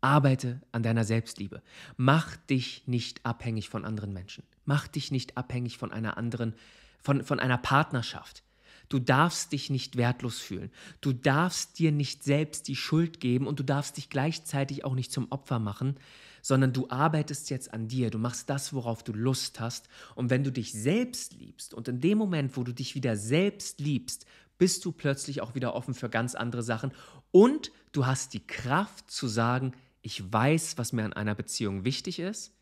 Arbeite an deiner Selbstliebe. Mach dich nicht abhängig von anderen Menschen. Mach dich nicht abhängig von einer anderen, von, von einer Partnerschaft. Du darfst dich nicht wertlos fühlen. Du darfst dir nicht selbst die Schuld geben und du darfst dich gleichzeitig auch nicht zum Opfer machen, sondern du arbeitest jetzt an dir. Du machst das, worauf du Lust hast. Und wenn du dich selbst liebst und in dem Moment, wo du dich wieder selbst liebst, bist du plötzlich auch wieder offen für ganz andere Sachen und du hast die Kraft zu sagen, ich weiß, was mir an einer Beziehung wichtig ist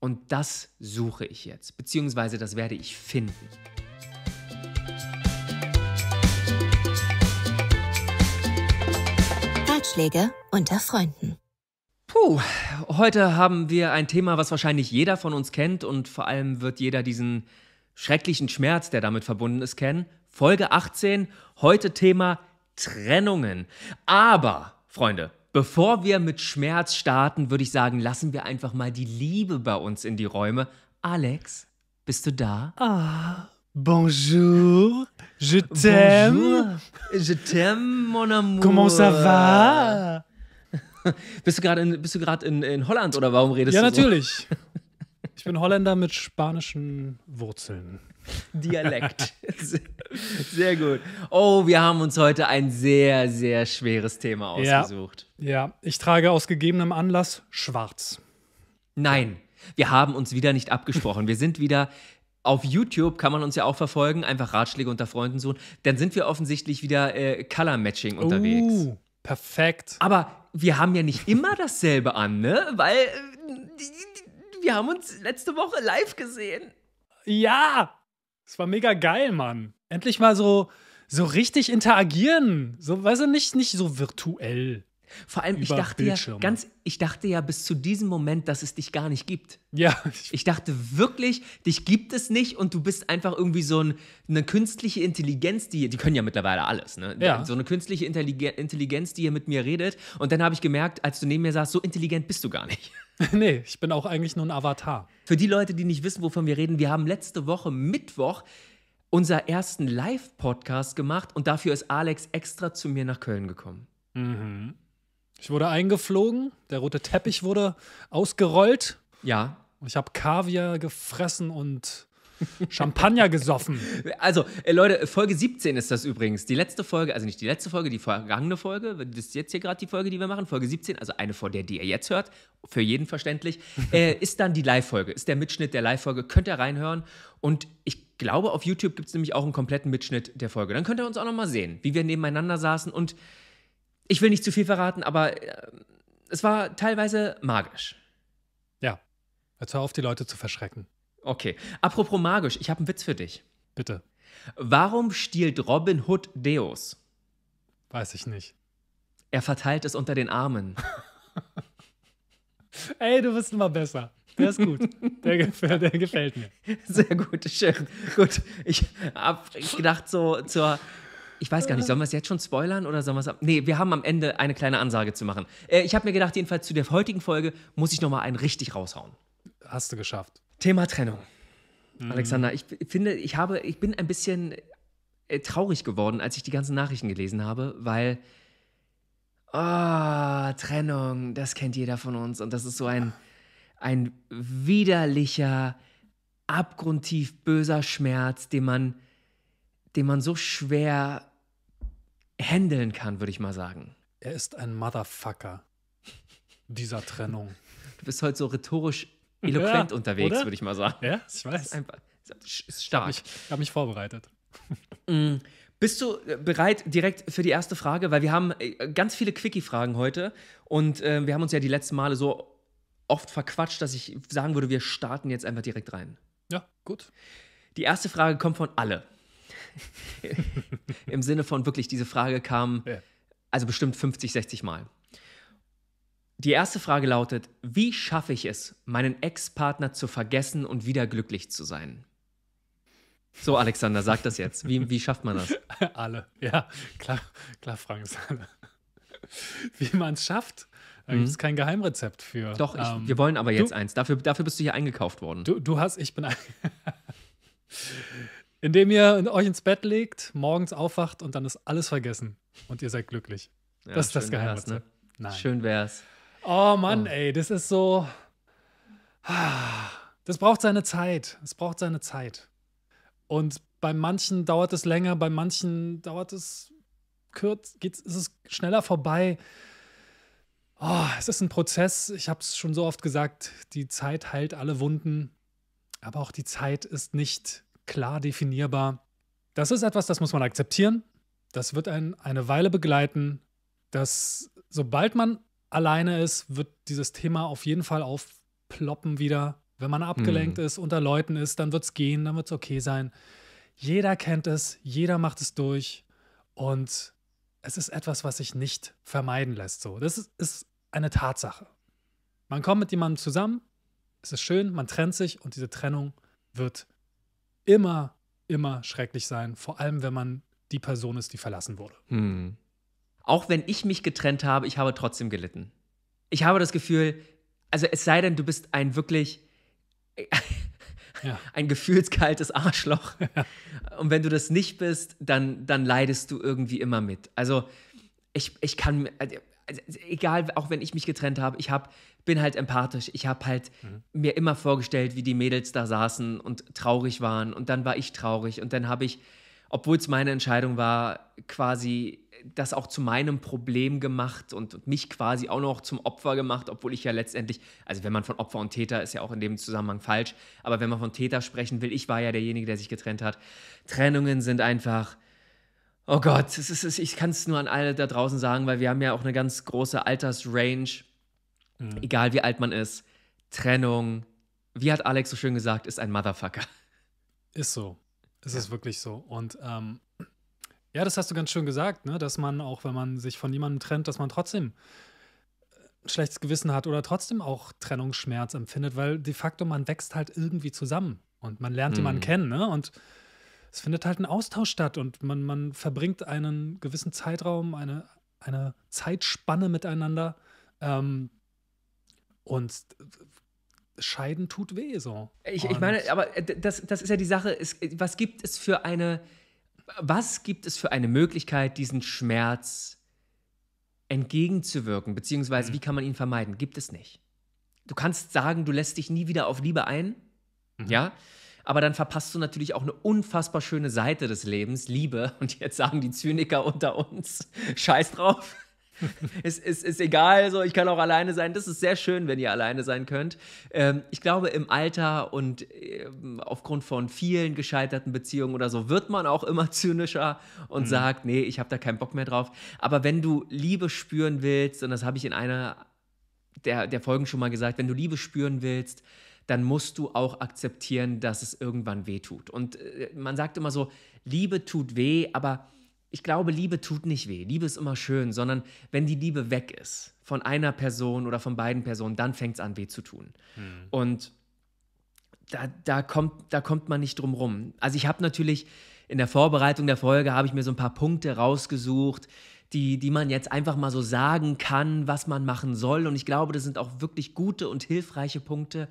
und das suche ich jetzt, beziehungsweise das werde ich finden. Ratschläge unter Freunden. Puh, heute haben wir ein Thema, was wahrscheinlich jeder von uns kennt und vor allem wird jeder diesen schrecklichen Schmerz, der damit verbunden ist, kennen. Folge 18, heute Thema Trennungen. Aber, Freunde, Bevor wir mit Schmerz starten, würde ich sagen, lassen wir einfach mal die Liebe bei uns in die Räume. Alex, bist du da? Ah. Bonjour, je t'aime. Je t'aime, mon amour. Comment ça va? Bist du gerade in, in, in Holland oder warum redest ja, du so? Ja, natürlich. Ich bin Holländer mit spanischen Wurzeln. Dialekt. sehr gut. Oh, wir haben uns heute ein sehr, sehr schweres Thema ausgesucht. Ja, ja, ich trage aus gegebenem Anlass schwarz. Nein, wir haben uns wieder nicht abgesprochen. Wir sind wieder. Auf YouTube kann man uns ja auch verfolgen, einfach Ratschläge unter Freunden suchen. Dann sind wir offensichtlich wieder äh, Color Matching unterwegs. Uh, perfekt. Aber wir haben ja nicht immer dasselbe an, ne? Weil äh, wir haben uns letzte Woche live gesehen. Ja, es war mega geil, Mann. Endlich mal so, so richtig interagieren. So, weißt du, nicht, nicht so virtuell. Vor allem, ich dachte ja ganz, ich dachte ja bis zu diesem Moment, dass es dich gar nicht gibt. Ja. Ich dachte wirklich, dich gibt es nicht und du bist einfach irgendwie so ein, eine künstliche Intelligenz, die, die können ja mittlerweile alles, ne? Ja. So eine künstliche Intelligenz, die hier mit mir redet. Und dann habe ich gemerkt, als du neben mir saßt, so intelligent bist du gar nicht. nee, ich bin auch eigentlich nur ein Avatar. Für die Leute, die nicht wissen, wovon wir reden, wir haben letzte Woche Mittwoch unser ersten Live-Podcast gemacht und dafür ist Alex extra zu mir nach Köln gekommen. Mhm. Ich wurde eingeflogen, der rote Teppich wurde ausgerollt. Ja. Und ich habe Kaviar gefressen und Champagner gesoffen. Also, äh, Leute, Folge 17 ist das übrigens. Die letzte Folge, also nicht die letzte Folge, die vergangene Folge, das ist jetzt hier gerade die Folge, die wir machen, Folge 17, also eine vor der, die ihr jetzt hört, für jeden verständlich, äh, ist dann die Live-Folge, ist der Mitschnitt der Live-Folge. Könnt ihr reinhören und ich glaube, auf YouTube gibt es nämlich auch einen kompletten Mitschnitt der Folge. Dann könnt ihr uns auch nochmal sehen, wie wir nebeneinander saßen und ich will nicht zu viel verraten, aber äh, es war teilweise magisch. Ja. Jetzt hör auf, die Leute zu verschrecken. Okay. Apropos magisch, ich habe einen Witz für dich. Bitte. Warum stiehlt Robin Hood Deos? Weiß ich nicht. Er verteilt es unter den Armen. Ey, du bist immer besser. Der ist gut. Der, gefällt, der gefällt mir. Sehr gut, schön. Gut. Ich habe gedacht, so zur ich weiß gar nicht, sollen wir es jetzt schon spoilern oder sollen wir es. Nee, wir haben am Ende eine kleine Ansage zu machen. Äh, ich habe mir gedacht, jedenfalls zu der heutigen Folge muss ich nochmal einen richtig raushauen. Hast du geschafft. Thema Trennung. Mhm. Alexander, ich finde, ich habe, ich bin ein bisschen äh, traurig geworden, als ich die ganzen Nachrichten gelesen habe, weil. Oh, Trennung, das kennt jeder von uns und das ist so ein, ein widerlicher, abgrundtief böser Schmerz, den man, den man so schwer handeln kann, würde ich mal sagen. Er ist ein Motherfucker dieser Trennung. Du bist heute so rhetorisch eloquent ja, unterwegs, würde ich mal sagen. Ja, ich weiß. Ist, einfach, ist stark. Ich habe mich, hab mich vorbereitet. Mm. Bist du äh, bereit direkt für die erste Frage? Weil wir haben äh, ganz viele Quickie-Fragen heute und äh, wir haben uns ja die letzten Male so oft verquatscht, dass ich sagen würde, wir starten jetzt einfach direkt rein. Ja, gut. Die erste Frage kommt von alle. Im Sinne von wirklich, diese Frage kam ja. also bestimmt 50, 60 Mal. Die erste Frage lautet, wie schaffe ich es, meinen Ex-Partner zu vergessen und wieder glücklich zu sein? So, Alexander, sag das jetzt. Wie, wie schafft man das? Alle, ja, klar, klar fragen es alle. Wie man es schafft, da mhm. gibt es kein Geheimrezept für. Doch, ich, ähm, wir wollen aber jetzt du, eins. Dafür, dafür bist du hier eingekauft worden. Du, du hast, ich bin. Indem ihr euch ins Bett legt, morgens aufwacht und dann ist alles vergessen und ihr seid glücklich. Ja, das ist das Geheimnis. Ne? Schön wär's. Oh Mann, oh. ey, das ist so. Das braucht seine Zeit. Es braucht seine Zeit. Und bei manchen dauert es länger, bei manchen dauert es kurz, geht's, ist es schneller vorbei. Oh, es ist ein Prozess. Ich habe es schon so oft gesagt, die Zeit heilt alle Wunden. Aber auch die Zeit ist nicht klar definierbar. Das ist etwas, das muss man akzeptieren. Das wird einen eine Weile begleiten. Das, sobald man alleine ist, wird dieses Thema auf jeden Fall aufploppen wieder. Wenn man abgelenkt mhm. ist, unter Leuten ist, dann wird es gehen, dann wird es okay sein. Jeder kennt es, jeder macht es durch. Und es ist etwas, was sich nicht vermeiden lässt. So, das ist, ist eine Tatsache. Man kommt mit jemandem zusammen, es ist schön, man trennt sich und diese Trennung wird immer, immer schrecklich sein, vor allem wenn man die Person ist, die verlassen wurde. Hm. Auch wenn ich mich getrennt habe, ich habe trotzdem gelitten. Ich habe das Gefühl, also es sei denn, du bist ein wirklich ja. ein gefühlskaltes Arschloch. Ja. Und wenn du das nicht bist, dann, dann leidest du irgendwie immer mit. Also ich, ich kann, also, also egal, auch wenn ich mich getrennt habe, ich hab, bin halt empathisch. Ich habe halt mhm. mir immer vorgestellt, wie die Mädels da saßen und traurig waren. Und dann war ich traurig. Und dann habe ich, obwohl es meine Entscheidung war, quasi das auch zu meinem Problem gemacht und, und mich quasi auch noch zum Opfer gemacht, obwohl ich ja letztendlich, also wenn man von Opfer und Täter ist ja auch in dem Zusammenhang falsch, aber wenn man von Täter sprechen will, ich war ja derjenige, der sich getrennt hat. Trennungen sind einfach Oh Gott, es ist, ich kann es nur an alle da draußen sagen, weil wir haben ja auch eine ganz große Altersrange. Mhm. Egal wie alt man ist, Trennung, wie hat Alex so schön gesagt, ist ein Motherfucker. Ist so. Es ja. ist wirklich so. Und ähm, ja, das hast du ganz schön gesagt, ne? dass man auch, wenn man sich von jemandem trennt, dass man trotzdem ein äh, schlechtes Gewissen hat oder trotzdem auch Trennungsschmerz empfindet, weil de facto man wächst halt irgendwie zusammen und man lernt mhm. jemanden kennen. Ne? Und es findet halt ein Austausch statt und man, man verbringt einen gewissen Zeitraum, eine, eine Zeitspanne miteinander. Ähm, und scheiden tut weh so. Ich, ich, meine, aber das, das ist ja die Sache, es, was gibt es für eine, was gibt es für eine Möglichkeit, diesen Schmerz entgegenzuwirken, beziehungsweise mhm. wie kann man ihn vermeiden? Gibt es nicht. Du kannst sagen, du lässt dich nie wieder auf Liebe ein, mhm. ja, aber dann verpasst du natürlich auch eine unfassbar schöne Seite des Lebens, Liebe. Und jetzt sagen die Zyniker unter uns, scheiß drauf. es, es ist egal, so ich kann auch alleine sein. Das ist sehr schön, wenn ihr alleine sein könnt. Ähm, ich glaube, im Alter und äh, aufgrund von vielen gescheiterten Beziehungen oder so wird man auch immer zynischer und mhm. sagt, nee, ich habe da keinen Bock mehr drauf. Aber wenn du Liebe spüren willst, und das habe ich in einer der, der Folgen schon mal gesagt, wenn du Liebe spüren willst, dann musst du auch akzeptieren, dass es irgendwann weh tut. Und äh, man sagt immer so, Liebe tut weh, aber ich glaube, Liebe tut nicht weh. Liebe ist immer schön, sondern wenn die Liebe weg ist von einer Person oder von beiden Personen, dann fängt es an, weh zu tun. Hm. Und da, da, kommt, da kommt man nicht drum rum. Also ich habe natürlich in der Vorbereitung der Folge, habe ich mir so ein paar Punkte rausgesucht, die, die man jetzt einfach mal so sagen kann, was man machen soll. Und ich glaube, das sind auch wirklich gute und hilfreiche Punkte,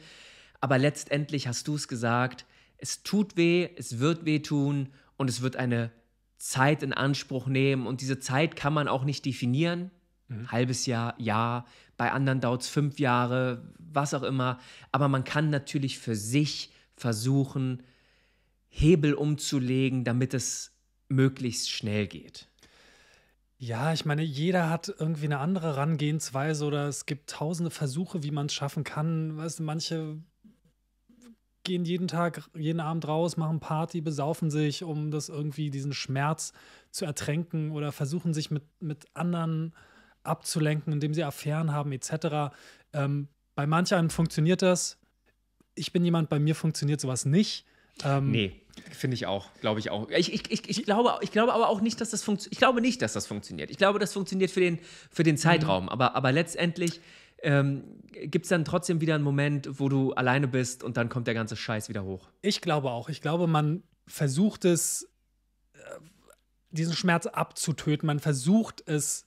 aber letztendlich hast du es gesagt, es tut weh, es wird weh tun und es wird eine Zeit in Anspruch nehmen und diese Zeit kann man auch nicht definieren. Mhm. Halbes Jahr, Jahr, bei anderen dauert es fünf Jahre, was auch immer. Aber man kann natürlich für sich versuchen, Hebel umzulegen, damit es möglichst schnell geht. Ja, ich meine, jeder hat irgendwie eine andere Rangehensweise oder es gibt tausende Versuche, wie man es schaffen kann. Weißt, manche gehen jeden Tag, jeden Abend raus, machen Party, besaufen sich, um das irgendwie, diesen Schmerz zu ertränken oder versuchen sich mit, mit anderen abzulenken, indem sie Affären haben, etc. Ähm, bei manch funktioniert das. Ich bin jemand, bei mir funktioniert sowas nicht. Ähm, nee, finde ich auch, glaube ich auch. Ich, ich, ich, ich, glaube, ich glaube aber auch nicht, dass das funktioniert. Ich glaube nicht, dass das funktioniert. Ich glaube, das funktioniert für den, für den mhm. Zeitraum. Mhm. Aber, aber letztendlich ähm, gibt es dann trotzdem wieder einen Moment, wo du alleine bist und dann kommt der ganze Scheiß wieder hoch? Ich glaube auch. Ich glaube, man versucht es, äh, diesen Schmerz abzutöten. Man versucht es,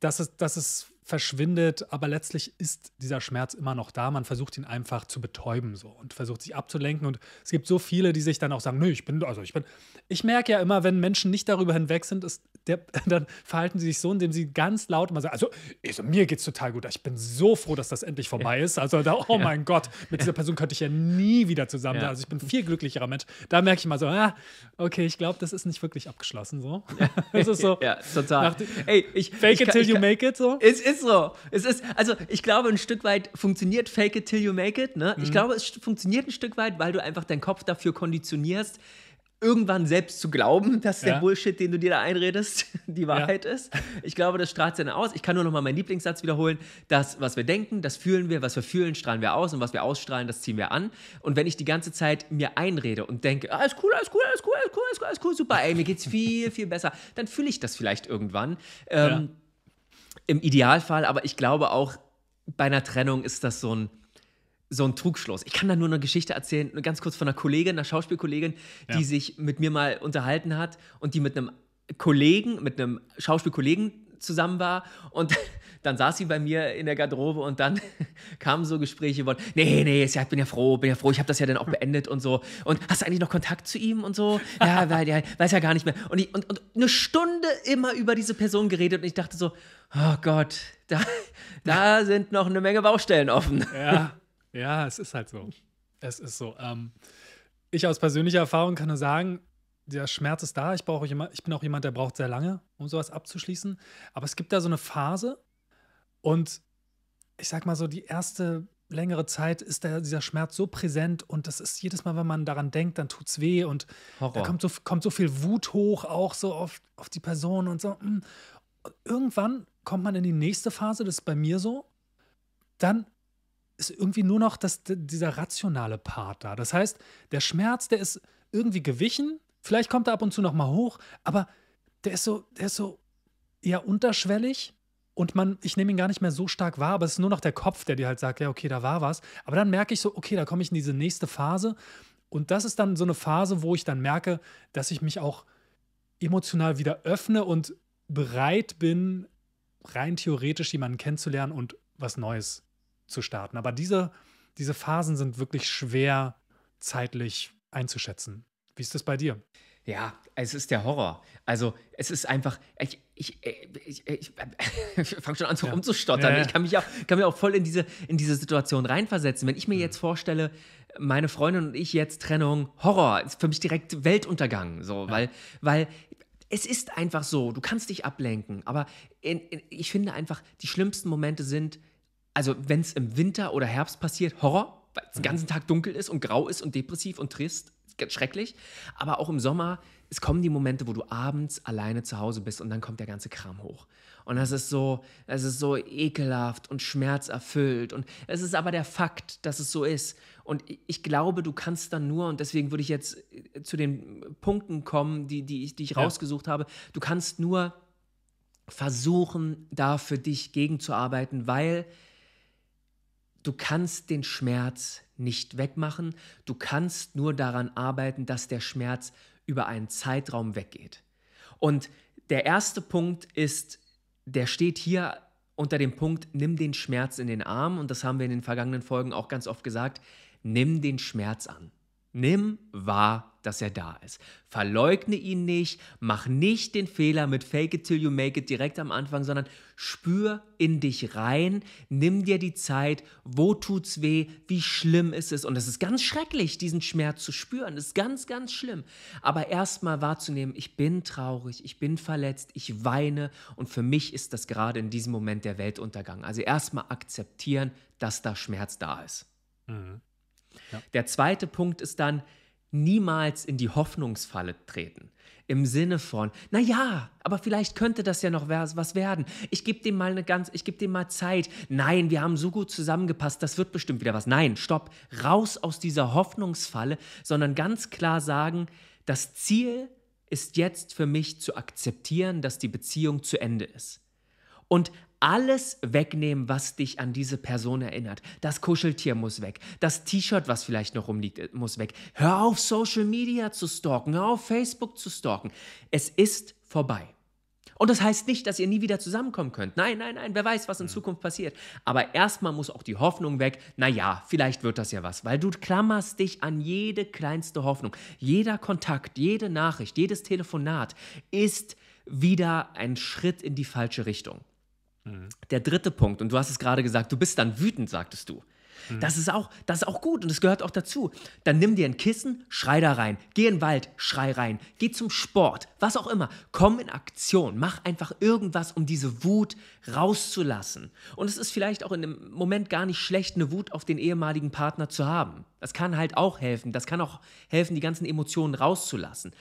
dass es, dass es verschwindet, aber letztlich ist dieser Schmerz immer noch da. Man versucht ihn einfach zu betäuben so und versucht sich abzulenken. Und es gibt so viele, die sich dann auch sagen, nö, ich bin, also ich bin. Ich merke ja immer, wenn Menschen nicht darüber hinweg sind, ist, der, dann verhalten sie sich so, indem sie ganz laut mal sagen, also, also mir es total gut. Ich bin so froh, dass das endlich vorbei ja. ist. Also da, oh ja. mein Gott, mit dieser Person könnte ich ja nie wieder zusammen. Ja. Also ich bin viel glücklicherer Mensch. Da merke ich mal so, ah, okay, ich glaube, das ist nicht wirklich abgeschlossen so. Das ist so. ja, total. Nach, Ey, ich, fake ich it kann, till you kann, make it so. Es ist so. Es ist, also ich glaube, ein Stück weit funktioniert fake it till you make it. Ne? Mhm. Ich glaube, es funktioniert ein Stück weit, weil du einfach deinen Kopf dafür konditionierst irgendwann selbst zu glauben, dass ja. der Bullshit, den du dir da einredest, die Wahrheit ja. ist. Ich glaube, das strahlt dann aus. Ich kann nur noch mal meinen Lieblingssatz wiederholen. Das, was wir denken, das fühlen wir. Was wir fühlen, strahlen wir aus. Und was wir ausstrahlen, das ziehen wir an. Und wenn ich die ganze Zeit mir einrede und denke, ah, alles cool, alles cool, alles cool, alles cool, alles cool, alles cool super, ey, mir geht's viel, viel besser, dann fühle ich das vielleicht irgendwann. Ähm, ja. Im Idealfall, aber ich glaube auch, bei einer Trennung ist das so ein so ein Trugschluss. Ich kann da nur eine Geschichte erzählen, ganz kurz von einer Kollegin, einer Schauspielkollegin, die ja. sich mit mir mal unterhalten hat und die mit einem Kollegen, mit einem Schauspielkollegen zusammen war und dann saß sie bei mir in der Garderobe und dann kamen so Gespräche von, nee, nee, ich bin ja froh, bin ja froh, ich habe das ja dann auch beendet und so. Und hast du eigentlich noch Kontakt zu ihm und so? Ja, weil der weiß ja gar nicht mehr. Und, ich, und, und eine Stunde immer über diese Person geredet und ich dachte so, oh Gott, da, da sind noch eine Menge Baustellen offen. Ja. Ja, es ist halt so. Es ist so. Ähm, ich aus persönlicher Erfahrung kann nur sagen, der Schmerz ist da. Ich, brauche jemand, ich bin auch jemand, der braucht sehr lange, um sowas abzuschließen. Aber es gibt da so eine Phase und ich sag mal so, die erste längere Zeit ist der, dieser Schmerz so präsent und das ist jedes Mal, wenn man daran denkt, dann tut's weh und Horror. da kommt so, kommt so viel Wut hoch, auch so auf, auf die Person und so. Und hm. irgendwann kommt man in die nächste Phase, das ist bei mir so. Dann ist irgendwie nur noch das, dieser rationale Part da. Das heißt, der Schmerz, der ist irgendwie gewichen. Vielleicht kommt er ab und zu noch mal hoch, aber der ist so, der ist so eher unterschwellig und man, ich nehme ihn gar nicht mehr so stark wahr, aber es ist nur noch der Kopf, der dir halt sagt, ja, okay, da war was. Aber dann merke ich so, okay, da komme ich in diese nächste Phase. Und das ist dann so eine Phase, wo ich dann merke, dass ich mich auch emotional wieder öffne und bereit bin, rein theoretisch jemanden kennenzulernen und was Neues zu starten. Aber diese, diese Phasen sind wirklich schwer zeitlich einzuschätzen. Wie ist das bei dir? Ja, es ist der Horror. Also es ist einfach, ich, ich, äh, ich, äh, ich, ich fange schon an so ja. rumzustottern. Ja, ja. Ich kann mich auch, kann mich auch voll in diese, in diese Situation reinversetzen. Wenn ich mir mhm. jetzt vorstelle, meine Freundin und ich jetzt Trennung, Horror, ist für mich direkt Weltuntergang. So, ja. weil, weil es ist einfach so, du kannst dich ablenken. Aber in, in, ich finde einfach, die schlimmsten Momente sind, also wenn es im Winter oder Herbst passiert, Horror, weil es den mhm. ganzen Tag dunkel ist und grau ist und depressiv und trist, ganz schrecklich. Aber auch im Sommer, es kommen die Momente, wo du abends alleine zu Hause bist und dann kommt der ganze Kram hoch. Und das ist so, es ist so ekelhaft und schmerzerfüllt. Und es ist aber der Fakt, dass es so ist. Und ich glaube, du kannst dann nur, und deswegen würde ich jetzt äh, zu den Punkten kommen, die, die ich, die ich ja. rausgesucht habe, du kannst nur versuchen, da für dich gegenzuarbeiten, weil Du kannst den Schmerz nicht wegmachen, du kannst nur daran arbeiten, dass der Schmerz über einen Zeitraum weggeht. Und der erste Punkt ist, der steht hier unter dem Punkt, nimm den Schmerz in den Arm und das haben wir in den vergangenen Folgen auch ganz oft gesagt, nimm den Schmerz an. Nimm wahr, dass er da ist. Verleugne ihn nicht, mach nicht den Fehler mit Fake it till you make it direkt am Anfang, sondern spür in dich rein, nimm dir die Zeit, wo tut's weh, wie schlimm ist es. Und es ist ganz schrecklich, diesen Schmerz zu spüren, Es ist ganz, ganz schlimm. Aber erstmal wahrzunehmen, ich bin traurig, ich bin verletzt, ich weine und für mich ist das gerade in diesem Moment der Weltuntergang. Also erstmal akzeptieren, dass da Schmerz da ist. Mhm. Der zweite Punkt ist dann, niemals in die Hoffnungsfalle treten. Im Sinne von, naja, aber vielleicht könnte das ja noch was werden. Ich gebe dem mal eine ganz, ich gebe dem mal Zeit. Nein, wir haben so gut zusammengepasst, das wird bestimmt wieder was. Nein, stopp, raus aus dieser Hoffnungsfalle, sondern ganz klar sagen, das Ziel ist jetzt für mich zu akzeptieren, dass die Beziehung zu Ende ist. Und alles wegnehmen, was dich an diese Person erinnert. Das Kuscheltier muss weg. Das T-Shirt, was vielleicht noch rumliegt, äh, muss weg. Hör auf, Social Media zu stalken. Hör auf, Facebook zu stalken. Es ist vorbei. Und das heißt nicht, dass ihr nie wieder zusammenkommen könnt. Nein, nein, nein, wer weiß, was in mhm. Zukunft passiert. Aber erstmal muss auch die Hoffnung weg, naja, vielleicht wird das ja was, weil du klammerst dich an jede kleinste Hoffnung. Jeder Kontakt, jede Nachricht, jedes Telefonat ist wieder ein Schritt in die falsche Richtung. Mhm. Der dritte Punkt, und du hast es gerade gesagt, du bist dann wütend, sagtest du. Mhm. Das ist, auch, das ist auch gut und das gehört auch dazu. Dann nimm dir ein Kissen, schrei da rein. Geh in den Wald, schrei rein. Geh zum Sport, was auch immer. Komm in Aktion. Mach einfach irgendwas, um diese Wut rauszulassen. Und es ist vielleicht auch in dem Moment gar nicht schlecht, eine Wut auf den ehemaligen Partner zu haben. Das kann halt auch helfen. Das kann auch helfen, die ganzen Emotionen rauszulassen.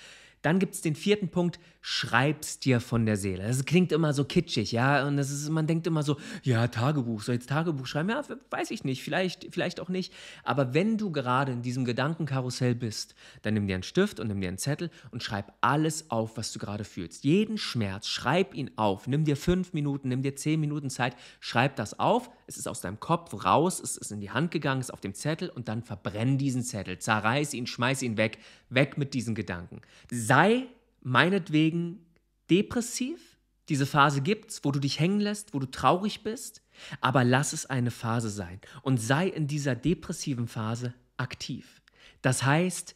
Dann gibt es den vierten Punkt, schreib's dir von der Seele. Das klingt immer so kitschig, ja, und das ist, man denkt immer so, ja, Tagebuch, soll jetzt Tagebuch schreiben? Ja, weiß ich nicht, vielleicht, vielleicht auch nicht. Aber wenn du gerade in diesem Gedankenkarussell bist, dann nimm dir einen Stift und nimm dir einen Zettel und schreib alles auf, was du gerade fühlst. Jeden Schmerz, schreib ihn auf. Nimm dir fünf Minuten, nimm dir zehn Minuten Zeit, schreib das auf. Es ist aus deinem Kopf raus, es ist in die Hand gegangen, es ist auf dem Zettel und dann verbrenn diesen Zettel, zerreiß ihn, schmeiß ihn weg, weg mit diesen Gedanken. Das sei meinetwegen depressiv. Diese Phase gibt's, wo du dich hängen lässt, wo du traurig bist, aber lass es eine Phase sein und sei in dieser depressiven Phase aktiv. Das heißt,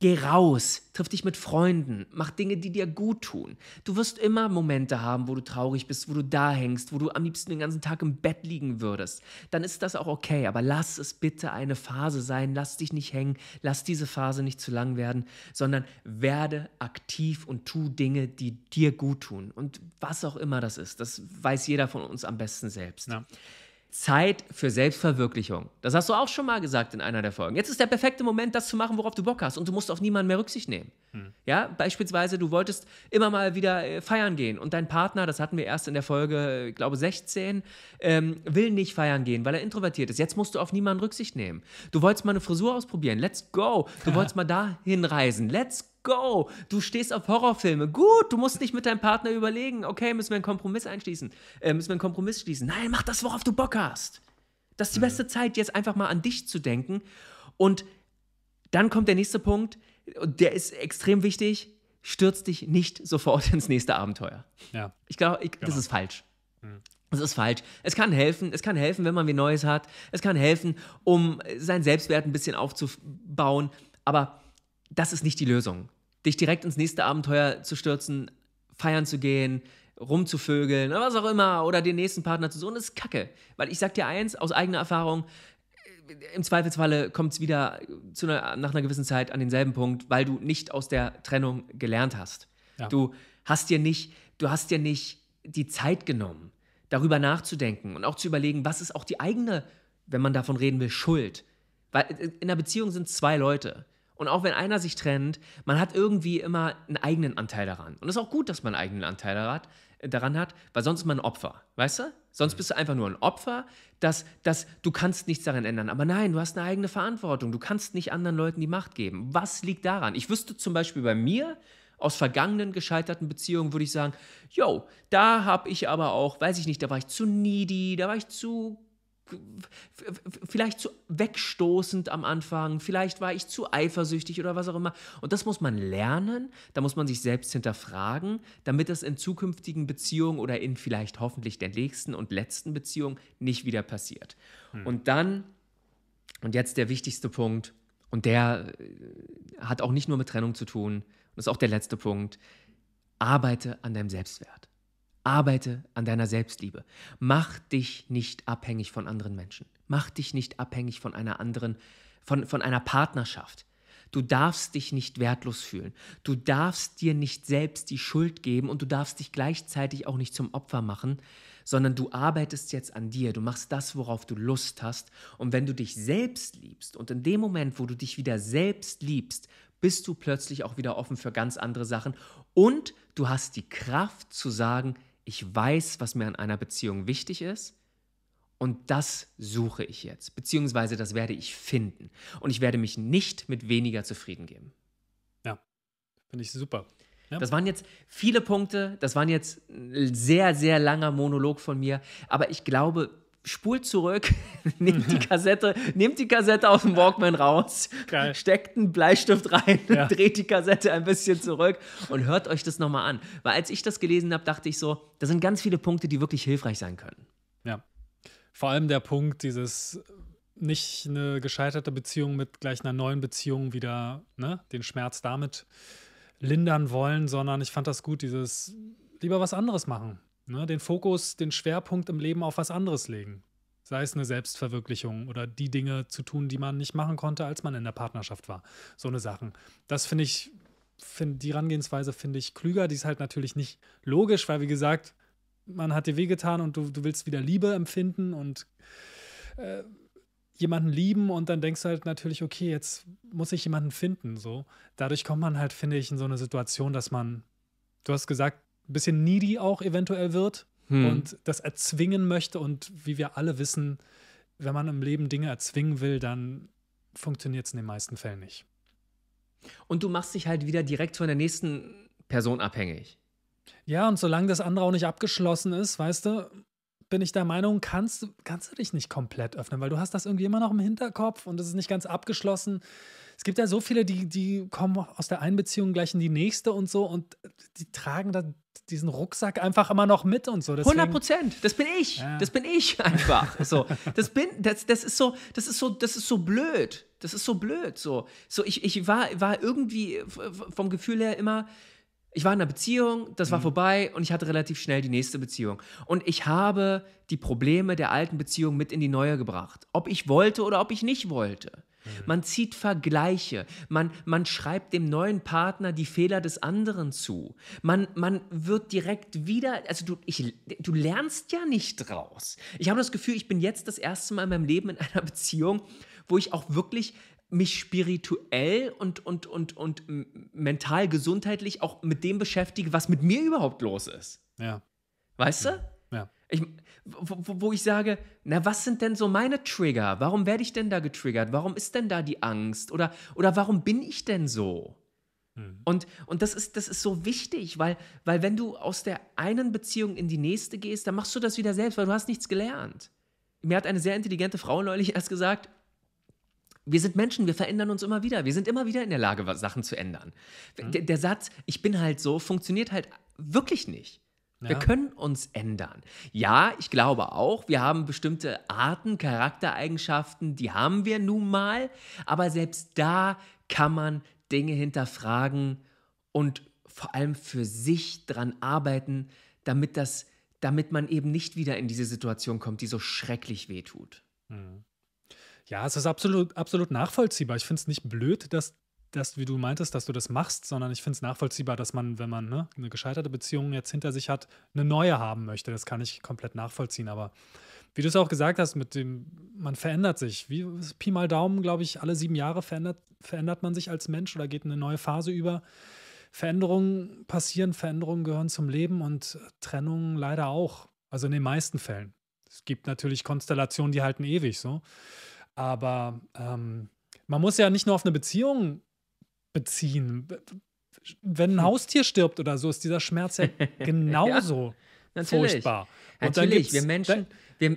Geh raus, triff dich mit Freunden, mach Dinge, die dir gut tun. Du wirst immer Momente haben, wo du traurig bist, wo du da hängst, wo du am liebsten den ganzen Tag im Bett liegen würdest. Dann ist das auch okay, aber lass es bitte eine Phase sein, lass dich nicht hängen, lass diese Phase nicht zu lang werden, sondern werde aktiv und tu Dinge, die dir gut tun. Und was auch immer das ist, das weiß jeder von uns am besten selbst. Ja. Zeit für Selbstverwirklichung. Das hast du auch schon mal gesagt in einer der Folgen. Jetzt ist der perfekte Moment, das zu machen, worauf du Bock hast. Und du musst auf niemanden mehr Rücksicht nehmen. Hm. Ja, beispielsweise, du wolltest immer mal wieder äh, feiern gehen und dein Partner, das hatten wir erst in der Folge, äh, ich glaube 16, ähm, will nicht feiern gehen, weil er introvertiert ist. Jetzt musst du auf niemanden Rücksicht nehmen. Du wolltest mal eine Frisur ausprobieren. Let's go. Du ja. wolltest mal dahin reisen. Let's go go. Du stehst auf Horrorfilme. Gut, du musst nicht mit deinem Partner überlegen, okay, müssen wir einen Kompromiss einschließen, äh, müssen wir einen Kompromiss schließen. Nein, mach das, worauf du Bock hast. Das ist die mhm. beste Zeit, jetzt einfach mal an dich zu denken. Und dann kommt der nächste Punkt, der ist extrem wichtig. Stürz dich nicht sofort ins nächste Abenteuer. Ja. Ich glaube, genau. das ist falsch. Mhm. Das ist falsch. Es kann helfen, es kann helfen, wenn man wie Neues hat. Es kann helfen, um seinen Selbstwert ein bisschen aufzubauen. Aber das ist nicht die Lösung dich direkt ins nächste Abenteuer zu stürzen, feiern zu gehen, rumzuvögeln oder was auch immer oder den nächsten Partner zu suchen, ist Kacke. Weil ich sag dir eins aus eigener Erfahrung, im Zweifelsfalle kommt es wieder einer, nach einer gewissen Zeit an denselben Punkt, weil du nicht aus der Trennung gelernt hast. Ja. Du hast dir nicht, du hast dir nicht die Zeit genommen, darüber nachzudenken und auch zu überlegen, was ist auch die eigene, wenn man davon reden will, Schuld. Weil äh, in einer Beziehung sind zwei Leute. Und auch wenn einer sich trennt, man hat irgendwie immer einen eigenen Anteil daran. Und es ist auch gut, dass man einen eigenen Anteil äh, daran hat, weil sonst ist man ein Opfer, weißt du? Sonst mhm. bist du einfach nur ein Opfer, dass, dass du kannst nichts daran ändern. Aber nein, du hast eine eigene Verantwortung. Du kannst nicht anderen Leuten die Macht geben. Was liegt daran? Ich wüsste zum Beispiel bei mir, aus vergangenen gescheiterten Beziehungen würde ich sagen, yo, da habe ich aber auch, weiß ich nicht, da war ich zu needy, da war ich zu vielleicht zu wegstoßend am Anfang, vielleicht war ich zu eifersüchtig oder was auch immer. Und das muss man lernen, da muss man sich selbst hinterfragen, damit das in zukünftigen Beziehungen oder in vielleicht hoffentlich der nächsten und letzten Beziehung nicht wieder passiert. Hm. Und dann, und jetzt der wichtigste Punkt, und der äh, hat auch nicht nur mit Trennung zu tun, und ist auch der letzte Punkt, arbeite an deinem Selbstwert. Arbeite an deiner Selbstliebe. Mach dich nicht abhängig von anderen Menschen. Mach dich nicht abhängig von einer anderen, von, von einer Partnerschaft. Du darfst dich nicht wertlos fühlen. Du darfst dir nicht selbst die Schuld geben und du darfst dich gleichzeitig auch nicht zum Opfer machen, sondern du arbeitest jetzt an dir. Du machst das, worauf du Lust hast. Und wenn du dich selbst liebst und in dem Moment, wo du dich wieder selbst liebst, bist du plötzlich auch wieder offen für ganz andere Sachen und du hast die Kraft zu sagen, ich weiß, was mir an einer Beziehung wichtig ist und das suche ich jetzt, beziehungsweise das werde ich finden und ich werde mich nicht mit weniger zufrieden geben. Ja, finde ich super. Ja. Das waren jetzt viele Punkte, das waren jetzt ein sehr, sehr langer Monolog von mir, aber ich glaube, spult zurück, nimmt die mhm. Kassette, nimmt die Kassette aus dem Walkman raus, Geil. steckt einen Bleistift rein, ja. dreht die Kassette ein bisschen zurück und hört euch das nochmal an. Weil als ich das gelesen habe, dachte ich so, da sind ganz viele Punkte, die wirklich hilfreich sein können. Ja. Vor allem der Punkt, dieses nicht eine gescheiterte Beziehung mit gleich einer neuen Beziehung wieder, ne, den Schmerz damit lindern wollen, sondern ich fand das gut, dieses lieber was anderes machen. Ne, den Fokus, den Schwerpunkt im Leben auf was anderes legen. Sei es eine Selbstverwirklichung oder die Dinge zu tun, die man nicht machen konnte, als man in der Partnerschaft war. So eine Sachen. Das finde ich, find, die Herangehensweise finde ich klüger. Die ist halt natürlich nicht logisch, weil wie gesagt, man hat dir wehgetan und du, du willst wieder Liebe empfinden und äh, jemanden lieben und dann denkst du halt natürlich, okay, jetzt muss ich jemanden finden. So. Dadurch kommt man halt, finde ich, in so eine Situation, dass man, du hast gesagt, ein bisschen needy auch eventuell wird hm. und das erzwingen möchte. Und wie wir alle wissen, wenn man im Leben Dinge erzwingen will, dann funktioniert es in den meisten Fällen nicht. Und du machst dich halt wieder direkt von der nächsten Person abhängig. Ja, und solange das andere auch nicht abgeschlossen ist, weißt du, bin ich der Meinung, kannst, kannst du dich nicht komplett öffnen, weil du hast das irgendwie immer noch im Hinterkopf und es ist nicht ganz abgeschlossen. Es gibt ja so viele, die, die kommen aus der einen Beziehung gleich in die nächste und so und die tragen da diesen Rucksack einfach immer noch mit und so. Deswegen, 100 Prozent, das bin ich, ja. das bin ich einfach. So, das bin, das, das ist so, das ist so, das ist so blöd. Das ist so blöd. So, so ich, ich war, war irgendwie vom Gefühl her immer ich war in einer Beziehung, das war mhm. vorbei und ich hatte relativ schnell die nächste Beziehung. Und ich habe die Probleme der alten Beziehung mit in die neue gebracht. Ob ich wollte oder ob ich nicht wollte. Mhm. Man zieht Vergleiche, man, man schreibt dem neuen Partner die Fehler des anderen zu. Man, man wird direkt wieder, also du, ich, du lernst ja nicht draus. Ich habe das Gefühl, ich bin jetzt das erste Mal in meinem Leben in einer Beziehung, wo ich auch wirklich mich spirituell und, und, und, und mental, gesundheitlich auch mit dem beschäftige, was mit mir überhaupt los ist. Ja. Weißt du? Ja. Ich, wo, wo ich sage, na, was sind denn so meine Trigger? Warum werde ich denn da getriggert? Warum ist denn da die Angst? Oder, oder warum bin ich denn so? Hm. Und, und das, ist, das ist so wichtig, weil, weil wenn du aus der einen Beziehung in die nächste gehst, dann machst du das wieder selbst, weil du hast nichts gelernt. Mir hat eine sehr intelligente Frau neulich erst gesagt, wir sind Menschen, wir verändern uns immer wieder. Wir sind immer wieder in der Lage, Sachen zu ändern. Mhm. Der, der, Satz, ich bin halt so, funktioniert halt wirklich nicht. Ja. Wir können uns ändern. Ja, ich glaube auch, wir haben bestimmte Arten, Charaktereigenschaften, die haben wir nun mal. Aber selbst da kann man Dinge hinterfragen und vor allem für sich dran arbeiten, damit, das, damit man eben nicht wieder in diese Situation kommt, die so schrecklich wehtut. Mhm. Ja, es ist absolut, absolut nachvollziehbar. Ich finde es nicht blöd, dass, dass, wie du meintest, dass du das machst, sondern ich finde es nachvollziehbar, dass man, wenn man ne, eine gescheiterte Beziehung jetzt hinter sich hat, eine neue haben möchte. Das kann ich komplett nachvollziehen. Aber wie du es auch gesagt hast, mit dem, man verändert sich. Wie Pi mal Daumen, glaube ich, alle sieben Jahre verändert, verändert man sich als Mensch oder geht eine neue Phase über. Veränderungen passieren, Veränderungen gehören zum Leben und Trennungen leider auch. Also in den meisten Fällen. Es gibt natürlich Konstellationen, die halten ewig so. Aber ähm, man muss ja nicht nur auf eine Beziehung beziehen. Wenn ein hm. Haustier stirbt oder so, ist dieser Schmerz ja genauso ja, natürlich. furchtbar. Und natürlich, wir Menschen, wir,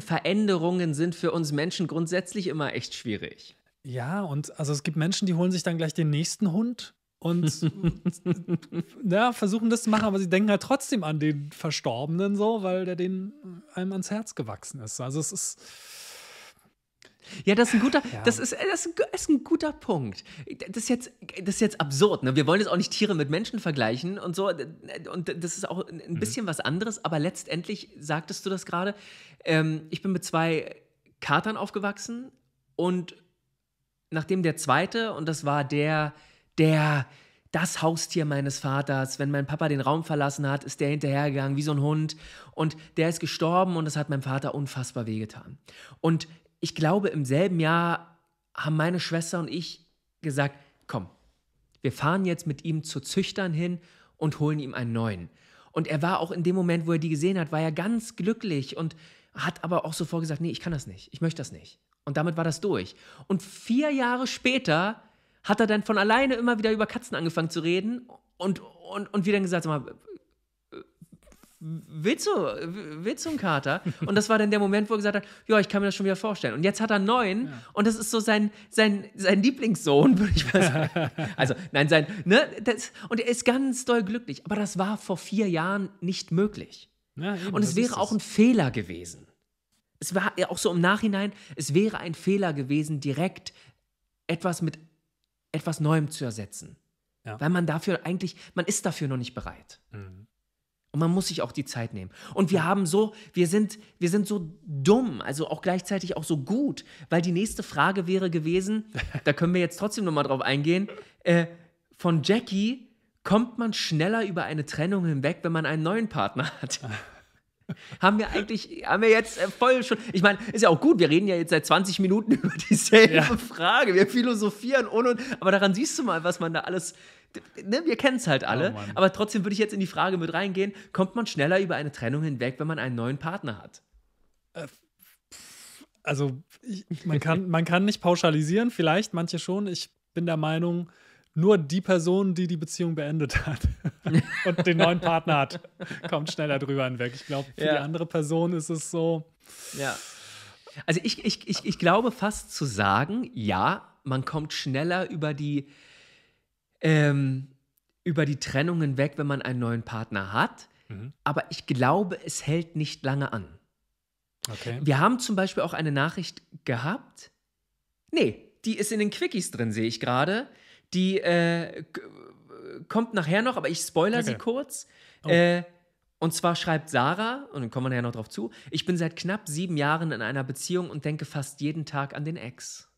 Veränderungen sind für uns Menschen grundsätzlich immer echt schwierig. Ja, und also es gibt Menschen, die holen sich dann gleich den nächsten Hund und ja, versuchen das zu machen, aber sie denken halt trotzdem an den Verstorbenen so, weil der den einem ans Herz gewachsen ist. Also es ist ja, das ist ein guter, ja. das, ist, äh, das, ist ein, guter Punkt. Das ist jetzt, das ist jetzt absurd. Ne? Wir wollen jetzt auch nicht Tiere mit Menschen vergleichen und so. Und das ist auch ein mhm. bisschen mhm. was anderes. Aber letztendlich sagtest du das gerade. Ähm, ich bin mit zwei Katern aufgewachsen und nachdem der zweite, und das war der, der, das Haustier meines Vaters. Wenn mein Papa den Raum verlassen hat, ist der hinterhergegangen wie so ein Hund. Und der ist gestorben und das hat meinem Vater unfassbar wehgetan. Und ich glaube, im selben Jahr haben meine Schwester und ich gesagt, komm, wir fahren jetzt mit ihm zu Züchtern hin und holen ihm einen neuen. Und er war auch in dem Moment, wo er die gesehen hat, war er ganz glücklich und hat aber auch sofort gesagt, nee, ich kann das nicht, ich möchte das nicht. Und damit war das durch. Und vier Jahre später hat er dann von alleine immer wieder über Katzen angefangen zu reden und, und, und wieder gesagt, sag mal, willst du, willst du einen Kater? Und das war dann der Moment, wo er gesagt hat, ja, ich kann mir das schon wieder vorstellen. Und jetzt hat er neun ja. und das ist so sein, sein, sein Lieblingssohn, würde ich mal sagen. also, nein, sein, ne? Das, und er ist ganz doll glücklich. Aber das war vor vier Jahren nicht möglich. Ja, eben, und es wäre auch ein Fehler gewesen. Es war auch so im Nachhinein, es wäre ein Fehler gewesen, direkt etwas mit etwas Neuem zu ersetzen. Ja. Weil man dafür eigentlich, man ist dafür noch nicht bereit. Mhm. Und man muss sich auch die Zeit nehmen. Und wir haben so, wir sind, wir sind so dumm, also auch gleichzeitig auch so gut, weil die nächste Frage wäre gewesen, da können wir jetzt trotzdem nochmal drauf eingehen, äh, von Jackie kommt man schneller über eine Trennung hinweg, wenn man einen neuen Partner hat. haben wir eigentlich, haben wir jetzt äh, voll schon, ich meine, ist ja auch gut, wir reden ja jetzt seit 20 Minuten über dieselbe ja. Frage, wir philosophieren und und, aber daran siehst du mal, was man da alles ne, wir kennen es halt alle. Oh aber trotzdem würde ich jetzt in die Frage mit reingehen: Kommt man schneller über eine Trennung hinweg, wenn man einen neuen Partner hat? Äh, also, ich, man, kann, man kann nicht pauschalisieren, vielleicht manche schon. Ich bin der Meinung, nur die Person, die die Beziehung beendet hat und den neuen Partner hat, kommt schneller drüber hinweg. Ich glaube, für ja. die andere Person ist es so. Ja. Also ich, ich, ich, ich glaube fast zu sagen, ja, man kommt schneller über die ähm, über die Trennungen weg, wenn man einen neuen Partner hat. Mhm. Aber ich glaube, es hält nicht lange an. Okay. Wir haben zum Beispiel auch eine Nachricht gehabt. Nee, die ist in den Quickies drin, sehe ich gerade. Die äh, kommt nachher noch, aber ich spoiler okay. sie kurz. Oh. Äh, und zwar schreibt Sarah, und dann kommen wir nachher noch drauf zu, ich bin seit knapp sieben Jahren in einer Beziehung und denke fast jeden Tag an den Ex.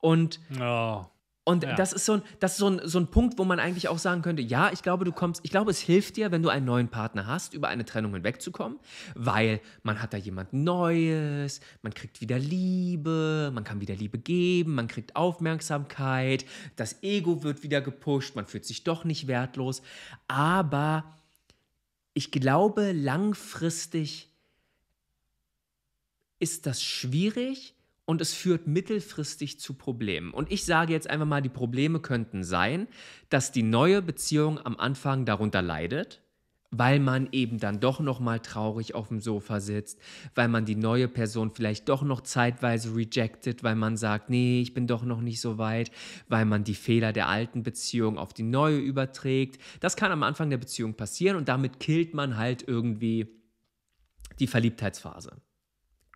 Und oh. Und ja. das ist, so ein, das ist so, ein, so ein Punkt, wo man eigentlich auch sagen könnte, ja, ich glaube, du kommst, ich glaube, es hilft dir, wenn du einen neuen Partner hast, über eine Trennung hinwegzukommen, weil man hat da jemand Neues, man kriegt wieder Liebe, man kann wieder Liebe geben, man kriegt Aufmerksamkeit, das Ego wird wieder gepusht, man fühlt sich doch nicht wertlos. Aber ich glaube, langfristig ist das schwierig, und es führt mittelfristig zu Problemen. Und ich sage jetzt einfach mal, die Probleme könnten sein, dass die neue Beziehung am Anfang darunter leidet, weil man eben dann doch noch mal traurig auf dem Sofa sitzt, weil man die neue Person vielleicht doch noch zeitweise rejected, weil man sagt, nee, ich bin doch noch nicht so weit, weil man die Fehler der alten Beziehung auf die neue überträgt. Das kann am Anfang der Beziehung passieren und damit killt man halt irgendwie die Verliebtheitsphase.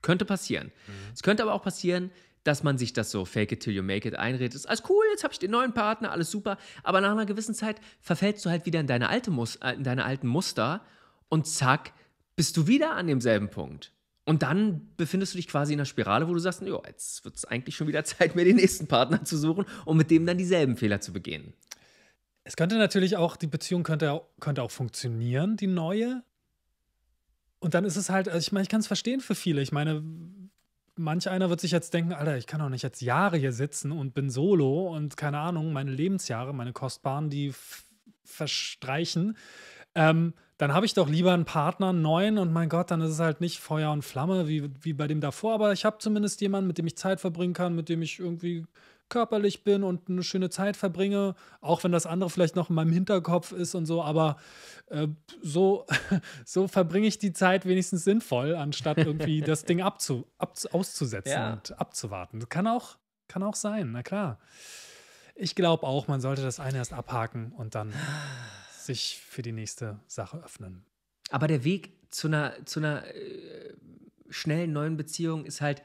Könnte passieren. Mhm. Es könnte aber auch passieren, dass man sich das so fake it till you make it einredet. Ist alles cool, jetzt habe ich den neuen Partner, alles super. Aber nach einer gewissen Zeit verfällst du halt wieder in deine, alte Mus äh, in deine alten Muster und zack, bist du wieder an demselben Punkt. Und dann befindest du dich quasi in einer Spirale, wo du sagst, jo, jetzt wird es eigentlich schon wieder Zeit, mir den nächsten Partner zu suchen und um mit dem dann dieselben Fehler zu begehen. Es könnte natürlich auch, die Beziehung könnte, könnte auch funktionieren, die neue, und dann ist es halt, also ich meine, ich kann es verstehen für viele. Ich meine, manch einer wird sich jetzt denken, Alter, ich kann doch nicht jetzt Jahre hier sitzen und bin solo und keine Ahnung, meine Lebensjahre, meine kostbaren, die verstreichen. Ähm, dann habe ich doch lieber einen Partner, einen neuen und mein Gott, dann ist es halt nicht Feuer und Flamme wie, wie bei dem davor, aber ich habe zumindest jemanden, mit dem ich Zeit verbringen kann, mit dem ich irgendwie körperlich bin und eine schöne Zeit verbringe, auch wenn das andere vielleicht noch in meinem Hinterkopf ist und so, aber äh, so, so verbringe ich die Zeit wenigstens sinnvoll, anstatt irgendwie das Ding abzu, ab, auszusetzen ja. und abzuwarten. Kann auch, kann auch sein, na klar. Ich glaube auch, man sollte das eine erst abhaken und dann sich für die nächste Sache öffnen. Aber der Weg zu einer, zu einer äh, schnellen neuen Beziehung ist halt,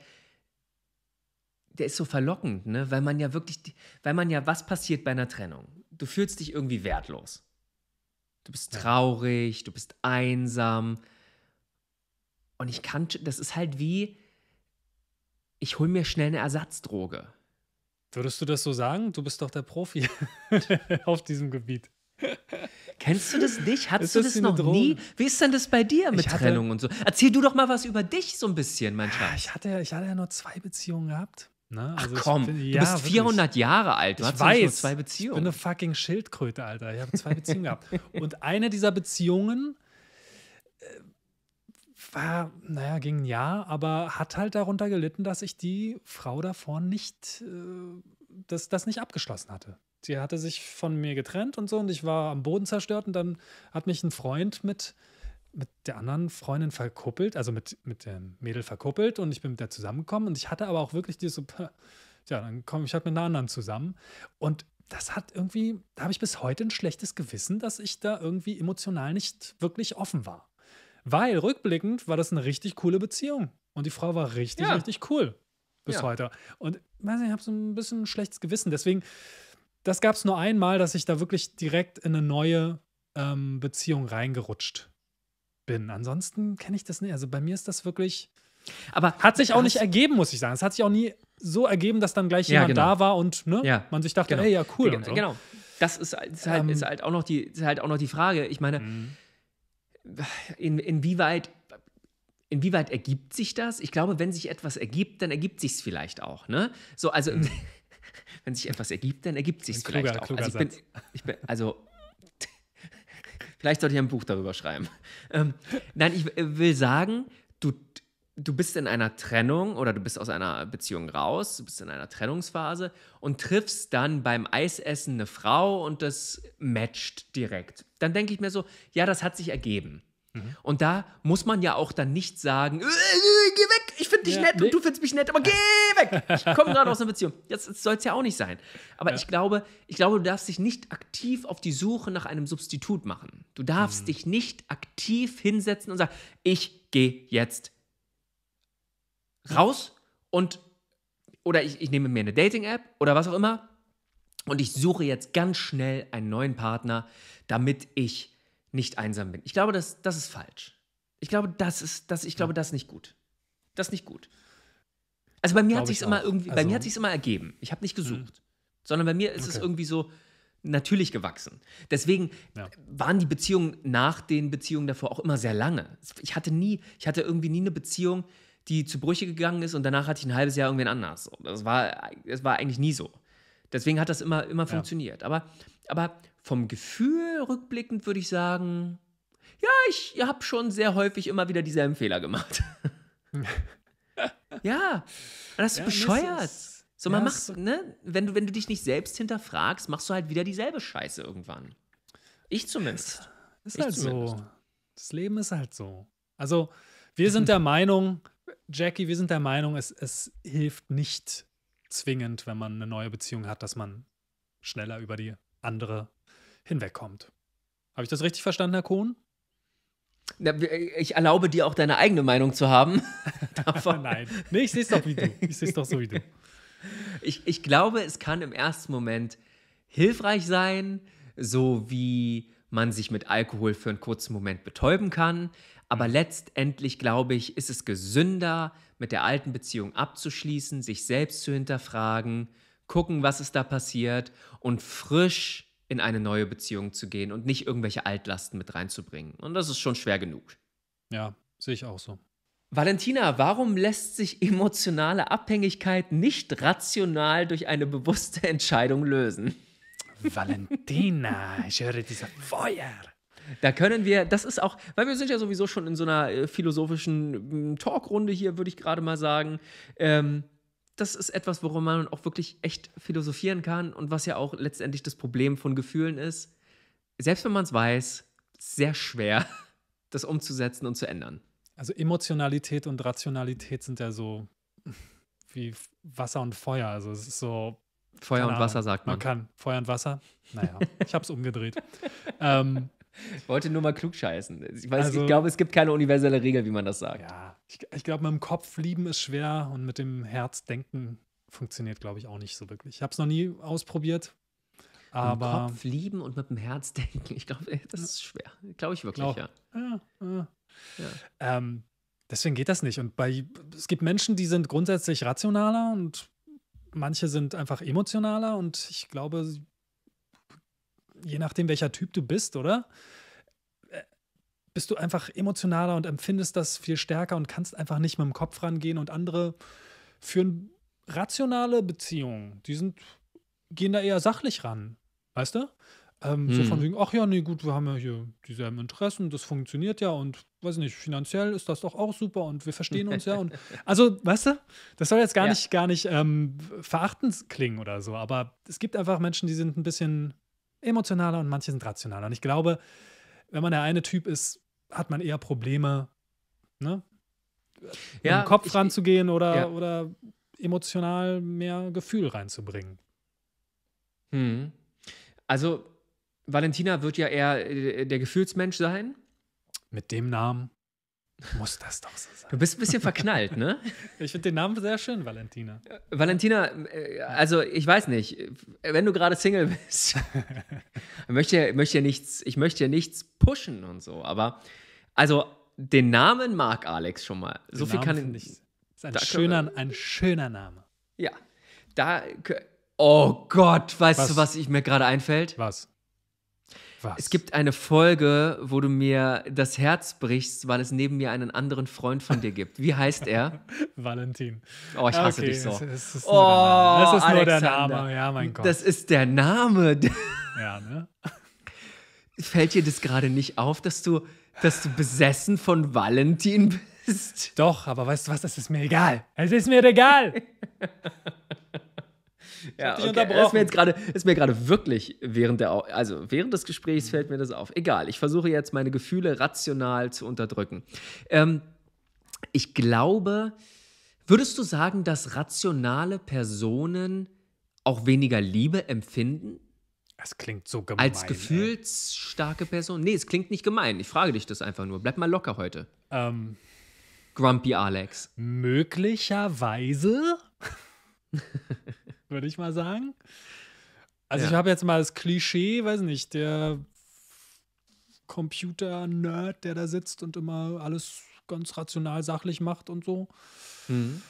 der ist so verlockend, ne? weil man ja wirklich, weil man ja, was passiert bei einer Trennung? Du fühlst dich irgendwie wertlos. Du bist traurig, du bist einsam. Und ich kann, das ist halt wie, ich hole mir schnell eine Ersatzdroge. Würdest du das so sagen? Du bist doch der Profi auf diesem Gebiet. Kennst du das nicht? Hattest du das noch nie? Wie ist denn das bei dir mit hatte, Trennung und so? Erzähl du doch mal was über dich so ein bisschen, mein Schatz. Ich hatte, ich hatte ja nur zwei Beziehungen gehabt. Ne? Also Ach komm, ich, ja, du bist 400 wirklich. Jahre alt. Du ich hast weiß, zwei Beziehungen. Ich bin eine fucking Schildkröte, Alter. Ich habe zwei Beziehungen gehabt. Und eine dieser Beziehungen äh, war, naja, ging ein Jahr, aber hat halt darunter gelitten, dass ich die Frau davor nicht, äh, dass das, nicht abgeschlossen hatte. Sie hatte sich von mir getrennt und so und ich war am Boden zerstört und dann hat mich ein Freund mit mit der anderen Freundin verkuppelt, also mit, mit dem Mädel verkuppelt und ich bin mit der zusammengekommen und ich hatte aber auch wirklich dieses so, ja, dann komme ich halt mit einer anderen zusammen und das hat irgendwie, da habe ich bis heute ein schlechtes Gewissen, dass ich da irgendwie emotional nicht wirklich offen war. Weil rückblickend war das eine richtig coole Beziehung. Und die Frau war richtig, ja. richtig cool bis ja. heute. Und weiß nicht, ich habe so ein bisschen ein schlechtes Gewissen. Deswegen, das gab es nur einmal, dass ich da wirklich direkt in eine neue ähm, Beziehung reingerutscht bin. Ansonsten kenne ich das nicht. Also bei mir ist das wirklich. Aber hat sich auch nicht ergeben, muss ich sagen. Es hat sich auch nie so ergeben, dass dann gleich jemand genau. da war und ne, ja. man sich dachte, genau. ey, ja, cool. Ja, so. Genau. Das ist, ist, halt, ähm, ist, halt, auch noch die, ist halt auch noch die Frage. Ich meine, mhm. in, inwieweit, inwieweit ergibt sich das? Ich glaube, wenn sich etwas ergibt, dann ergibt sich es vielleicht auch. Ne? So, also, mhm. wenn sich etwas ergibt, dann ergibt sich es vielleicht auch. also, ich bin, ich bin, also Vielleicht sollte ich ein Buch darüber schreiben. Ähm, nein, ich äh, will sagen, du, du bist in einer Trennung oder du bist aus einer Beziehung raus, du bist in einer Trennungsphase und triffst dann beim Eisessen eine Frau und das matcht direkt. Dann denke ich mir so, ja, das hat sich ergeben. Mhm. Und da muss man ja auch dann nicht sagen, äh, äh, geh weg finde dich ja, nett nee. und du findest mich nett, aber geh weg. Ich komme gerade aus einer Beziehung. Jetzt, jetzt soll es ja auch nicht sein. Aber ja. ich glaube, ich glaube, du darfst dich nicht aktiv auf die Suche nach einem Substitut machen. Du darfst mhm. dich nicht aktiv hinsetzen und sagen, ich gehe jetzt raus und oder ich, ich nehme mir eine Dating-App oder was auch immer und ich suche jetzt ganz schnell einen neuen Partner, damit ich nicht einsam bin. Ich glaube, das, das ist falsch. Ich glaube, das ist, das, ich glaube, das ist nicht gut. Das ist nicht gut. Also bei mir Glaub hat sich immer irgendwie, also, bei mir hat sich's immer ergeben. Ich habe nicht gesucht, mhm. sondern bei mir ist okay. es irgendwie so natürlich gewachsen. Deswegen ja. waren die Beziehungen nach den Beziehungen davor auch immer sehr lange. Ich hatte nie, ich hatte irgendwie nie eine Beziehung, die zu Brüche gegangen ist und danach hatte ich ein halbes Jahr irgendwen anders. Das war, das war eigentlich nie so. Deswegen hat das immer, immer ja. funktioniert. Aber, aber vom Gefühl rückblickend würde ich sagen, ja, ich habe schon sehr häufig immer wieder dieselben Fehler gemacht. ja, das ist ja, bescheuert. so, man ja, macht, ne, wenn du, wenn du dich nicht selbst hinterfragst, machst du halt wieder dieselbe Scheiße irgendwann. Ich zumindest. Ist, halt zumindest. so. Das Leben ist halt so. Also, wir sind der Meinung, Jackie, wir sind der Meinung, es, es hilft nicht zwingend, wenn man eine neue Beziehung hat, dass man schneller über die andere hinwegkommt. Habe ich das richtig verstanden, Herr Kohn? Ich erlaube dir auch deine eigene Meinung zu haben. Nein, nee, ich sehe es doch wie du. Ich sehe es doch so wie du. Ich, ich glaube, es kann im ersten Moment hilfreich sein, so wie man sich mit Alkohol für einen kurzen Moment betäuben kann. Aber mhm. letztendlich, glaube ich, ist es gesünder, mit der alten Beziehung abzuschließen, sich selbst zu hinterfragen, gucken, was ist da passiert und frisch in eine neue Beziehung zu gehen und nicht irgendwelche Altlasten mit reinzubringen. Und das ist schon schwer genug. Ja, sehe ich auch so. Valentina, warum lässt sich emotionale Abhängigkeit nicht rational durch eine bewusste Entscheidung lösen? Valentina, ich höre dieses Feuer. Da können wir, das ist auch, weil wir sind ja sowieso schon in so einer äh, philosophischen mm, Talkrunde hier, würde ich gerade mal sagen. Ähm, das ist etwas, worum man auch wirklich echt philosophieren kann und was ja auch letztendlich das Problem von Gefühlen ist. Selbst wenn man es weiß, sehr schwer, das umzusetzen und zu ändern. Also Emotionalität und Rationalität sind ja so wie Wasser und Feuer. Also es ist so. Feuer und Ahnung. Wasser sagt man. Man kann Feuer und Wasser. Naja, ich habe es umgedreht. ähm, ich wollte nur mal klug scheißen. Ich, also, ich glaube, es gibt keine universelle Regel, wie man das sagt. Ja, ich, ich glaube, mit dem Kopf lieben ist schwer und mit dem Herz denken funktioniert, glaube ich, auch nicht so wirklich. Ich habe es noch nie ausprobiert. Aber mit dem Kopf lieben und mit dem Herz denken, ich glaube, das ist schwer. Glaube ich wirklich, glaub, ja. ja, ja. ja. Ähm, deswegen geht das nicht. Und bei, es gibt Menschen, die sind grundsätzlich rationaler und manche sind einfach emotionaler und ich glaube, je nachdem, welcher Typ du bist, oder? Äh, bist du einfach emotionaler und empfindest das viel stärker und kannst einfach nicht mit dem Kopf rangehen und andere führen rationale Beziehungen. Die sind, gehen da eher sachlich ran. Weißt du? Ähm, hm. So von wegen, ach ja, nee, gut, wir haben ja hier dieselben Interessen, das funktioniert ja und weiß nicht, finanziell ist das doch auch super und wir verstehen uns ja. Und also, weißt du, das soll jetzt gar ja. nicht, gar nicht ähm, verachtend klingen oder so, aber es gibt einfach Menschen, die sind ein bisschen emotionaler und manche sind rationaler. Und ich glaube, wenn man der eine Typ ist, hat man eher Probleme, ne? Ja, im Kopf ich, ranzugehen oder, ja. oder emotional mehr Gefühl reinzubringen. Hm. Also, Valentina wird ja eher äh, der Gefühlsmensch sein. Mit dem Namen. Muss das doch so sein. Du bist ein bisschen verknallt, ne? Ich finde den Namen sehr schön, Valentina. Valentina, äh, also ich weiß nicht, wenn du gerade Single bist, möchte, möchte nichts, ich möchte nichts pushen und so, aber also den Namen mag Alex schon mal. Den so viel Namen kann ich. Das Ist ein schöner, wir, ein schöner Name. Ja. Da. Oh Gott, weißt was? du, was ich mir gerade einfällt? Was? Was? Es gibt eine Folge, wo du mir das Herz brichst, weil es neben mir einen anderen Freund von dir gibt. Wie heißt er? Valentin. Oh, ich hasse okay, dich so. Es, es ist oh, das ist Alexander. nur der Name. Ja, mein Gott. Das ist der Name. ja, ne? Fällt dir das gerade nicht auf, dass du, dass du besessen von Valentin bist? Doch, aber weißt du was? Es ist mir egal. Es ist mir egal. Ja, okay. Ist mir jetzt gerade, ist mir gerade wirklich während der, also während des Gesprächs fällt mir das auf. Egal, ich versuche jetzt meine Gefühle rational zu unterdrücken. Ähm, ich glaube, würdest du sagen, dass rationale Personen auch weniger Liebe empfinden? Das klingt so gemein. Als gefühlsstarke Person? Nee, es klingt nicht gemein. Ich frage dich das einfach nur. Bleib mal locker heute. Ähm, Grumpy Alex. Möglicherweise. würde ich mal sagen. Also ja. ich habe jetzt mal das Klischee, weiß nicht, der Computer-Nerd, der da sitzt und immer alles ganz rational sachlich macht und so. Mhm.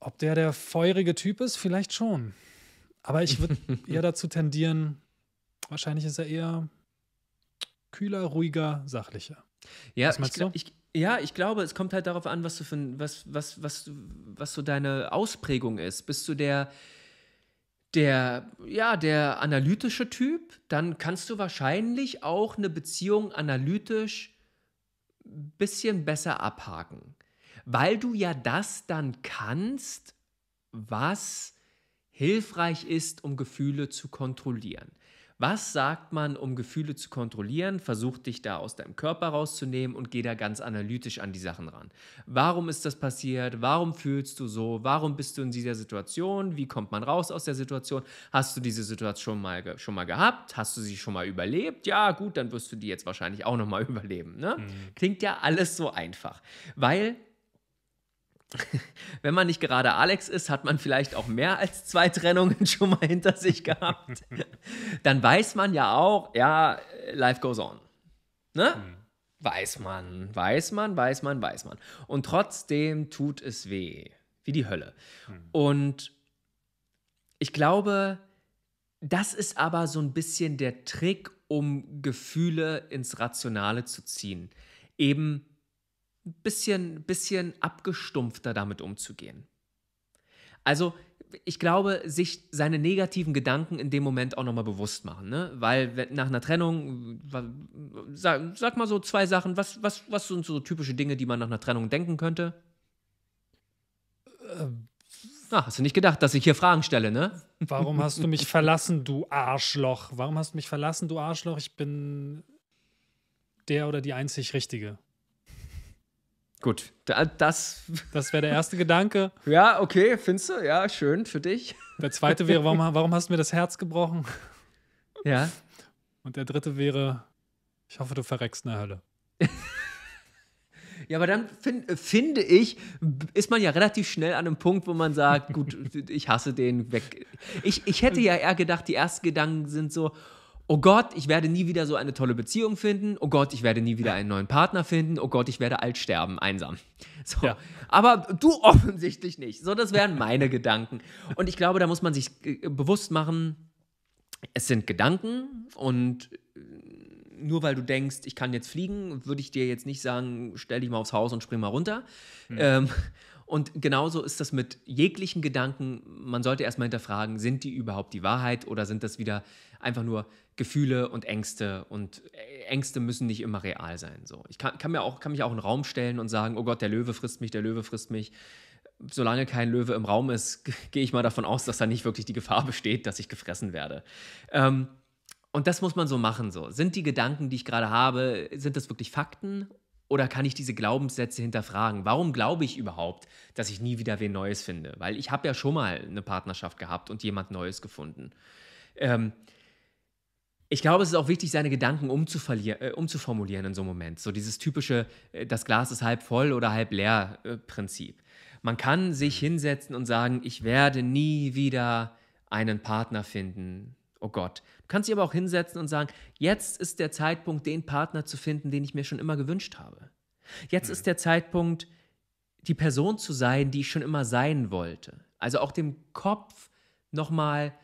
Ob der der feurige Typ ist, vielleicht schon. Aber ich würde eher dazu tendieren, wahrscheinlich ist er eher kühler, ruhiger, sachlicher. Ja, was meinst ich, du? Ich, ja, ich glaube, es kommt halt darauf an, was du für was, was, was, was so deine Ausprägung ist. Bist du der, der, ja, der analytische Typ, dann kannst du wahrscheinlich auch eine Beziehung analytisch ein bisschen besser abhaken. Weil du ja das dann kannst, was hilfreich ist, um Gefühle zu kontrollieren. Was sagt man, um Gefühle zu kontrollieren? Versuch dich da aus deinem Körper rauszunehmen und geh da ganz analytisch an die Sachen ran. Warum ist das passiert? Warum fühlst du so? Warum bist du in dieser Situation? Wie kommt man raus aus der Situation? Hast du diese Situation mal, schon mal gehabt? Hast du sie schon mal überlebt? Ja, gut, dann wirst du die jetzt wahrscheinlich auch nochmal überleben. Ne? Mhm. Klingt ja alles so einfach, weil wenn man nicht gerade Alex ist, hat man vielleicht auch mehr als zwei Trennungen schon mal hinter sich gehabt. Dann weiß man ja auch, ja, life goes on. Ne? Mhm. Weiß man, weiß man, weiß man, weiß man. Und trotzdem tut es weh. Wie die Hölle. Mhm. Und ich glaube, das ist aber so ein bisschen der Trick, um Gefühle ins Rationale zu ziehen. Eben bisschen, bisschen abgestumpfter damit umzugehen. Also ich glaube, sich seine negativen Gedanken in dem Moment auch nochmal bewusst machen. Ne? Weil nach einer Trennung, sag, sag, mal so zwei Sachen, was, was, was sind so typische Dinge, die man nach einer Trennung denken könnte? Ähm. Na, ah, hast du nicht gedacht, dass ich hier Fragen stelle, ne? Warum hast du mich verlassen, du Arschloch? Warum hast du mich verlassen, du Arschloch? Ich bin der oder die einzig Richtige. Gut, das. Das wäre der erste Gedanke. Ja, okay, findest du? Ja, schön für dich. Der zweite wäre, warum, warum hast du mir das Herz gebrochen? Ja. Und der dritte wäre, ich hoffe, du verreckst in der Hölle. Ja, aber dann find, finde ich, ist man ja relativ schnell an einem Punkt, wo man sagt, gut, ich hasse den weg. Ich, ich hätte ja eher gedacht, die ersten Gedanken sind so, oh Gott, ich werde nie wieder so eine tolle Beziehung finden, oh Gott, ich werde nie wieder einen neuen Partner finden, oh Gott, ich werde alt sterben, einsam. So. Ja. Aber du offensichtlich nicht. So, das wären meine Gedanken. Und ich glaube, da muss man sich äh, äh, bewusst machen, es sind Gedanken und äh, nur weil du denkst, ich kann jetzt fliegen, würde ich dir jetzt nicht sagen, stell dich mal aufs Haus und spring mal runter. Hm. Ähm, und genauso ist das mit jeglichen Gedanken. Man sollte erstmal hinterfragen, sind die überhaupt die Wahrheit oder sind das wieder einfach nur Gefühle und Ängste und äh, Ängste müssen nicht immer real sein. So. Ich kann, kann mir auch, kann mich auch in den Raum stellen und sagen, oh Gott, der Löwe frisst mich, der Löwe frisst mich. Solange kein Löwe im Raum ist, gehe ich mal davon aus, dass da nicht wirklich die Gefahr besteht, dass ich gefressen werde. Ähm, und das muss man so machen. So. Sind die Gedanken, die ich gerade habe, sind das wirklich Fakten oder kann ich diese Glaubenssätze hinterfragen? Warum glaube ich überhaupt, dass ich nie wieder wen Neues finde? Weil ich habe ja schon mal eine Partnerschaft gehabt und jemand Neues gefunden. Ähm, ich glaube, es ist auch wichtig, seine Gedanken äh, umzuformulieren in so einem Moment. So dieses typische, äh, das Glas ist halb voll oder halb leer äh, Prinzip. Man kann sich hinsetzen und sagen, ich werde nie wieder einen Partner finden. Oh Gott. Du kannst dich aber auch hinsetzen und sagen, jetzt ist der Zeitpunkt, den Partner zu finden, den ich mir schon immer gewünscht habe. Jetzt mhm. ist der Zeitpunkt, die Person zu sein, die ich schon immer sein wollte. Also auch dem Kopf nochmal mal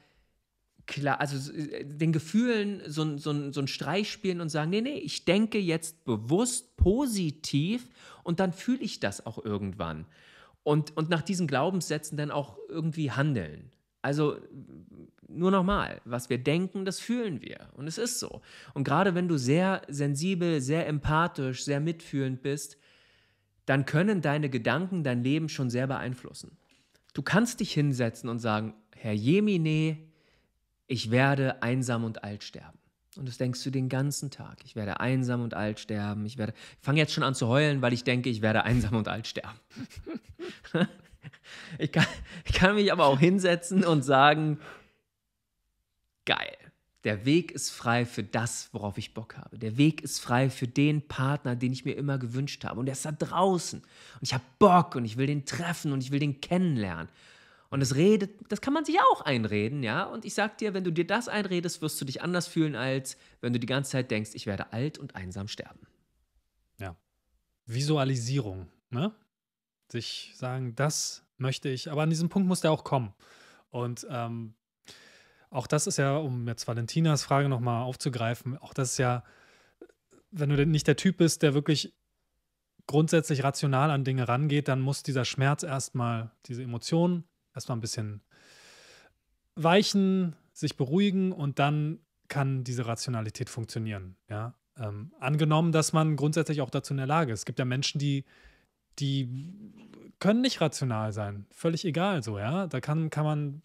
klar, also äh, den Gefühlen so, so, so einen Streich spielen und sagen, nee, nee, ich denke jetzt bewusst positiv und dann fühle ich das auch irgendwann. Und, und nach diesen Glaubenssätzen dann auch irgendwie handeln. Also nur nochmal, was wir denken, das fühlen wir. Und es ist so. Und gerade wenn du sehr sensibel, sehr empathisch, sehr mitfühlend bist, dann können deine Gedanken dein Leben schon sehr beeinflussen. Du kannst dich hinsetzen und sagen, Herr Jemine, ich werde einsam und alt sterben. Und das denkst du den ganzen Tag. Ich werde einsam und alt sterben. Ich werde. Ich fange jetzt schon an zu heulen, weil ich denke, ich werde einsam und alt sterben. ich, kann, ich kann mich aber auch hinsetzen und sagen, geil. Der Weg ist frei für das, worauf ich Bock habe. Der Weg ist frei für den Partner, den ich mir immer gewünscht habe. Und der ist da draußen. Und ich habe Bock und ich will den treffen und ich will den kennenlernen. Und das redet, das kann man sich auch einreden, ja. Und ich sag dir, wenn du dir das einredest, wirst du dich anders fühlen, als wenn du die ganze Zeit denkst, ich werde alt und einsam sterben. Ja. Visualisierung, ne? Sich sagen, das möchte ich, aber an diesem Punkt muss der auch kommen. Und ähm, auch das ist ja, um jetzt Valentinas Frage nochmal aufzugreifen, auch das ist ja, wenn du nicht der Typ bist, der wirklich grundsätzlich rational an Dinge rangeht, dann muss dieser Schmerz erstmal, diese Emotionen erstmal ein bisschen weichen, sich beruhigen und dann kann diese Rationalität funktionieren. Ja? Ähm, angenommen, dass man grundsätzlich auch dazu in der Lage ist. Es gibt ja Menschen, die, die können nicht rational sein. Völlig egal so, ja. Da kann, kann man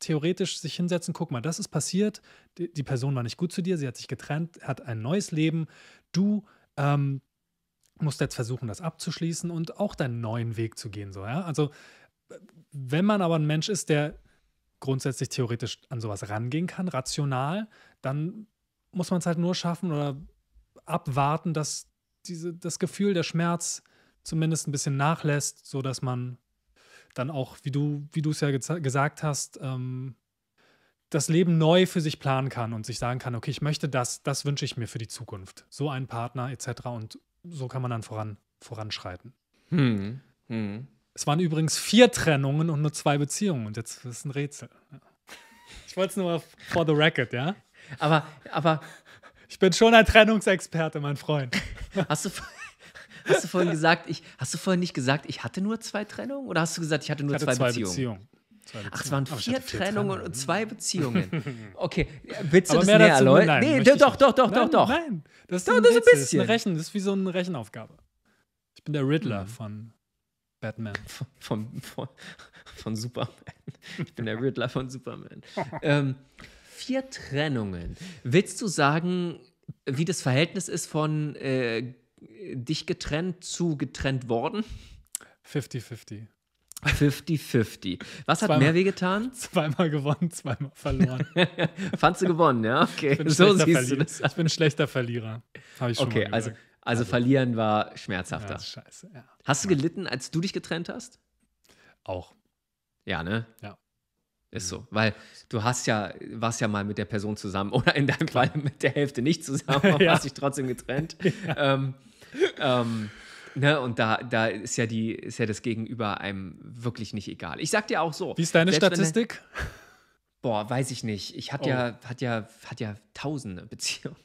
theoretisch sich hinsetzen, guck mal, das ist passiert, die, die Person war nicht gut zu dir, sie hat sich getrennt, hat ein neues Leben, du ähm, musst jetzt versuchen, das abzuschließen und auch deinen neuen Weg zu gehen, so, ja. Also wenn man aber ein Mensch ist, der grundsätzlich theoretisch an sowas rangehen kann, rational, dann muss man es halt nur schaffen oder abwarten, dass diese, das Gefühl, der Schmerz zumindest ein bisschen nachlässt, sodass man dann auch, wie du, wie du es ja gesagt hast, ähm, das Leben neu für sich planen kann und sich sagen kann, okay, ich möchte das, das wünsche ich mir für die Zukunft. So einen Partner etc. Und so kann man dann voran, voranschreiten. Hm. Hm. Es waren übrigens vier Trennungen und nur zwei Beziehungen. Und jetzt ist es ein Rätsel. Ich wollte es nur mal for the record, ja? Aber, aber. Ich bin schon ein Trennungsexperte, mein Freund. Hast du, hast du vorhin gesagt, ich, hast du vorhin nicht gesagt, ich hatte nur zwei Trennungen? Oder hast du gesagt, ich hatte nur ich hatte zwei, zwei, Beziehungen? Beziehungen. Zwei Beziehungen. Ach, es waren vier, vier Trennungen, und zwei Beziehungen. Okay, äh, willst du aber das näher erläutern? Nein, nee, doch, doch, doch, doch, nein, doch, doch. Nein, das ist, doch, ein, das ist ein bisschen. Das ist, eine Rechen, das ist wie so eine Rechenaufgabe. Ich bin der Riddler mhm. von Batman von, von, von Superman. Ich bin der Riddler von Superman. Ähm, vier Trennungen. Willst du sagen, wie das Verhältnis ist von äh, dich getrennt zu getrennt worden? 50-50. 50-50. Was hat zweimal, mehr wehgetan? Zweimal gewonnen, zweimal verloren. Fandst du gewonnen, ja? Okay. So siehst du das. Ich bin ein schlechter Verlierer. Habe ich schon okay, mal gesagt. Also also, verlieren war schmerzhafter. Ja, scheiße, ja. Hast du gelitten, als du dich getrennt hast? Auch. Ja, ne? Ja. Ist so, mhm. weil du hast ja, warst ja mal mit der Person zusammen oder in deinem Fall mit der Hälfte nicht zusammen, aber ja. hast dich trotzdem getrennt. Ja. Ähm, ähm, ne, und da, da ist ja die, ist ja das Gegenüber einem wirklich nicht egal. Ich sag dir auch so. Wie ist deine Statistik? Wenn, boah, weiß ich nicht. Ich hatte oh. ja, hat ja, hat ja tausende Beziehungen.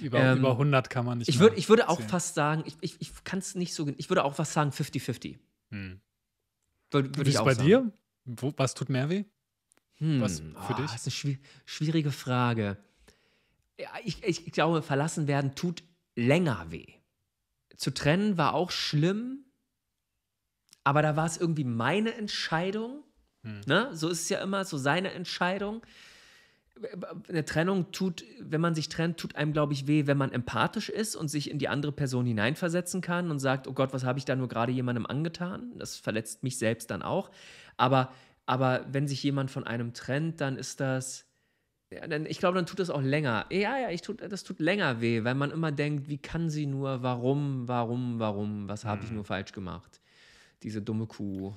Über, ähm, über 100 kann man nicht. Ich, würd, ich würde auch sehen. fast sagen, ich, ich, ich kann es nicht so. Ich würde auch fast sagen 50-50. Hm. Würde, würd Wie ist bei sagen. dir? Wo, was tut mehr weh? Hm. Was für oh, dich? Das ist eine schwierige Frage. Ja, ich, ich glaube, verlassen werden tut länger weh. Zu trennen war auch schlimm, aber da war es irgendwie meine Entscheidung. Hm. Ne? So ist es ja immer, so seine Entscheidung eine Trennung tut, wenn man sich trennt, tut einem, glaube ich, weh, wenn man empathisch ist und sich in die andere Person hineinversetzen kann und sagt, oh Gott, was habe ich da nur gerade jemandem angetan? Das verletzt mich selbst dann auch. Aber, aber wenn sich jemand von einem trennt, dann ist das, ja, dann, ich glaube, dann tut das auch länger. Ja, ja, ich tut, das tut länger weh, weil man immer denkt, wie kann sie nur, warum, warum, warum, was habe ich mhm. nur falsch gemacht? Diese dumme Kuh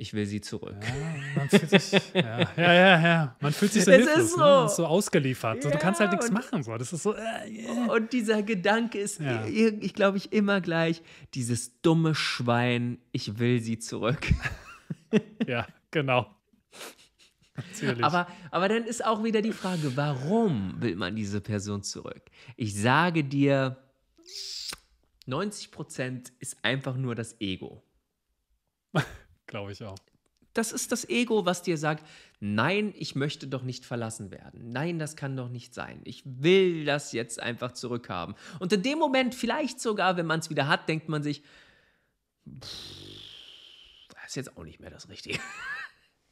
ich will sie zurück. Ja, man fühlt sich, ja, ja, ja, ja, Man fühlt sich so, hilflos, so. Ne? so ausgeliefert. Ja, du kannst halt nichts machen. So. Das ist so, äh, yeah. Und dieser Gedanke ist, ja. ich glaube, ich immer gleich, dieses dumme Schwein, ich will sie zurück. ja, genau. Natürlich. Aber, aber dann ist auch wieder die Frage, warum will man diese Person zurück? Ich sage dir, 90% ist einfach nur das Ego. Glaube ich auch. Das ist das Ego, was dir sagt, nein, ich möchte doch nicht verlassen werden. Nein, das kann doch nicht sein. Ich will das jetzt einfach zurückhaben. Und in dem Moment, vielleicht sogar, wenn man es wieder hat, denkt man sich, pff, das ist jetzt auch nicht mehr das Richtige.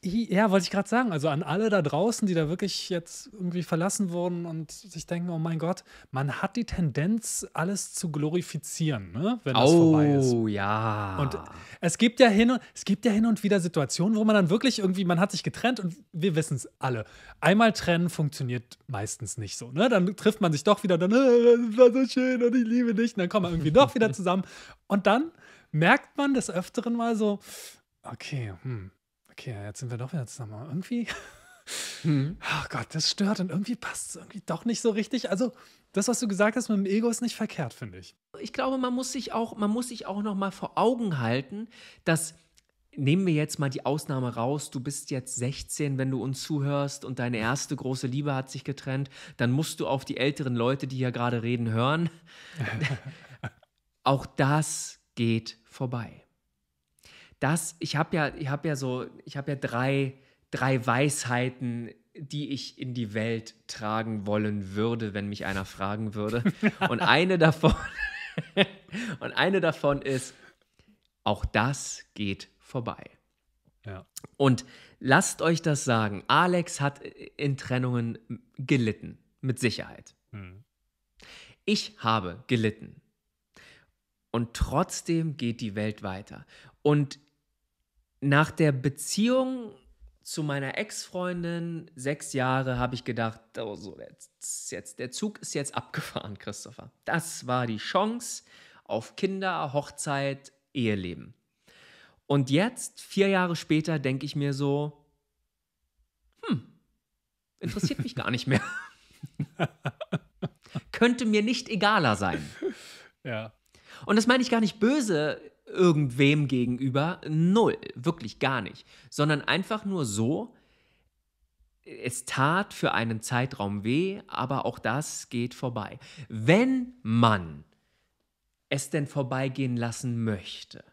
Ja, wollte ich gerade sagen. Also an alle da draußen, die da wirklich jetzt irgendwie verlassen wurden und sich denken, oh mein Gott, man hat die Tendenz, alles zu glorifizieren, ne? wenn das oh, vorbei ist. Oh ja. Und es gibt ja hin und es gibt ja hin und wieder Situationen, wo man dann wirklich irgendwie, man hat sich getrennt und wir wissen es alle. Einmal trennen funktioniert meistens nicht so. Ne? Dann trifft man sich doch wieder, dann äh, war so schön und ich liebe dich. Und dann kommen wir irgendwie doch wieder zusammen. Und dann merkt man des Öfteren mal so, okay, hm okay, jetzt sind wir doch wieder zusammen. Irgendwie. Hm. Oh Gott, das stört und irgendwie passt es irgendwie doch nicht so richtig. Also, das, was du gesagt hast mit dem Ego, ist nicht verkehrt, finde ich. Ich glaube, man muss sich auch, man muss sich auch noch mal vor Augen halten, dass nehmen wir jetzt mal die Ausnahme raus, du bist jetzt 16, wenn du uns zuhörst und deine erste große Liebe hat sich getrennt, dann musst du auf die älteren Leute, die hier gerade reden, hören. auch das geht vorbei das, ich habe ja, ich habe ja so, ich habe ja drei, drei Weisheiten, die ich in die Welt tragen wollen würde, wenn mich einer fragen würde. Und eine davon, und eine davon ist, auch das geht vorbei. Ja. Und lasst euch das sagen, Alex hat in Trennungen gelitten, mit Sicherheit. Mhm. Ich habe gelitten. Und trotzdem geht die Welt weiter. Und nach der Beziehung zu meiner Ex-Freundin, sechs Jahre, habe ich gedacht, oh, so, jetzt, jetzt, der Zug ist jetzt abgefahren, Christopher. Das war die Chance auf Kinder, Hochzeit, Eheleben. Und jetzt, vier Jahre später, denke ich mir so, hm, interessiert mich gar nicht mehr. Könnte mir nicht egaler sein. Ja. Und das meine ich gar nicht böse irgendwem gegenüber. Null, wirklich gar nicht. Sondern einfach nur so, es tat für einen Zeitraum weh, aber auch das geht vorbei. Wenn man es denn vorbeigehen lassen möchte,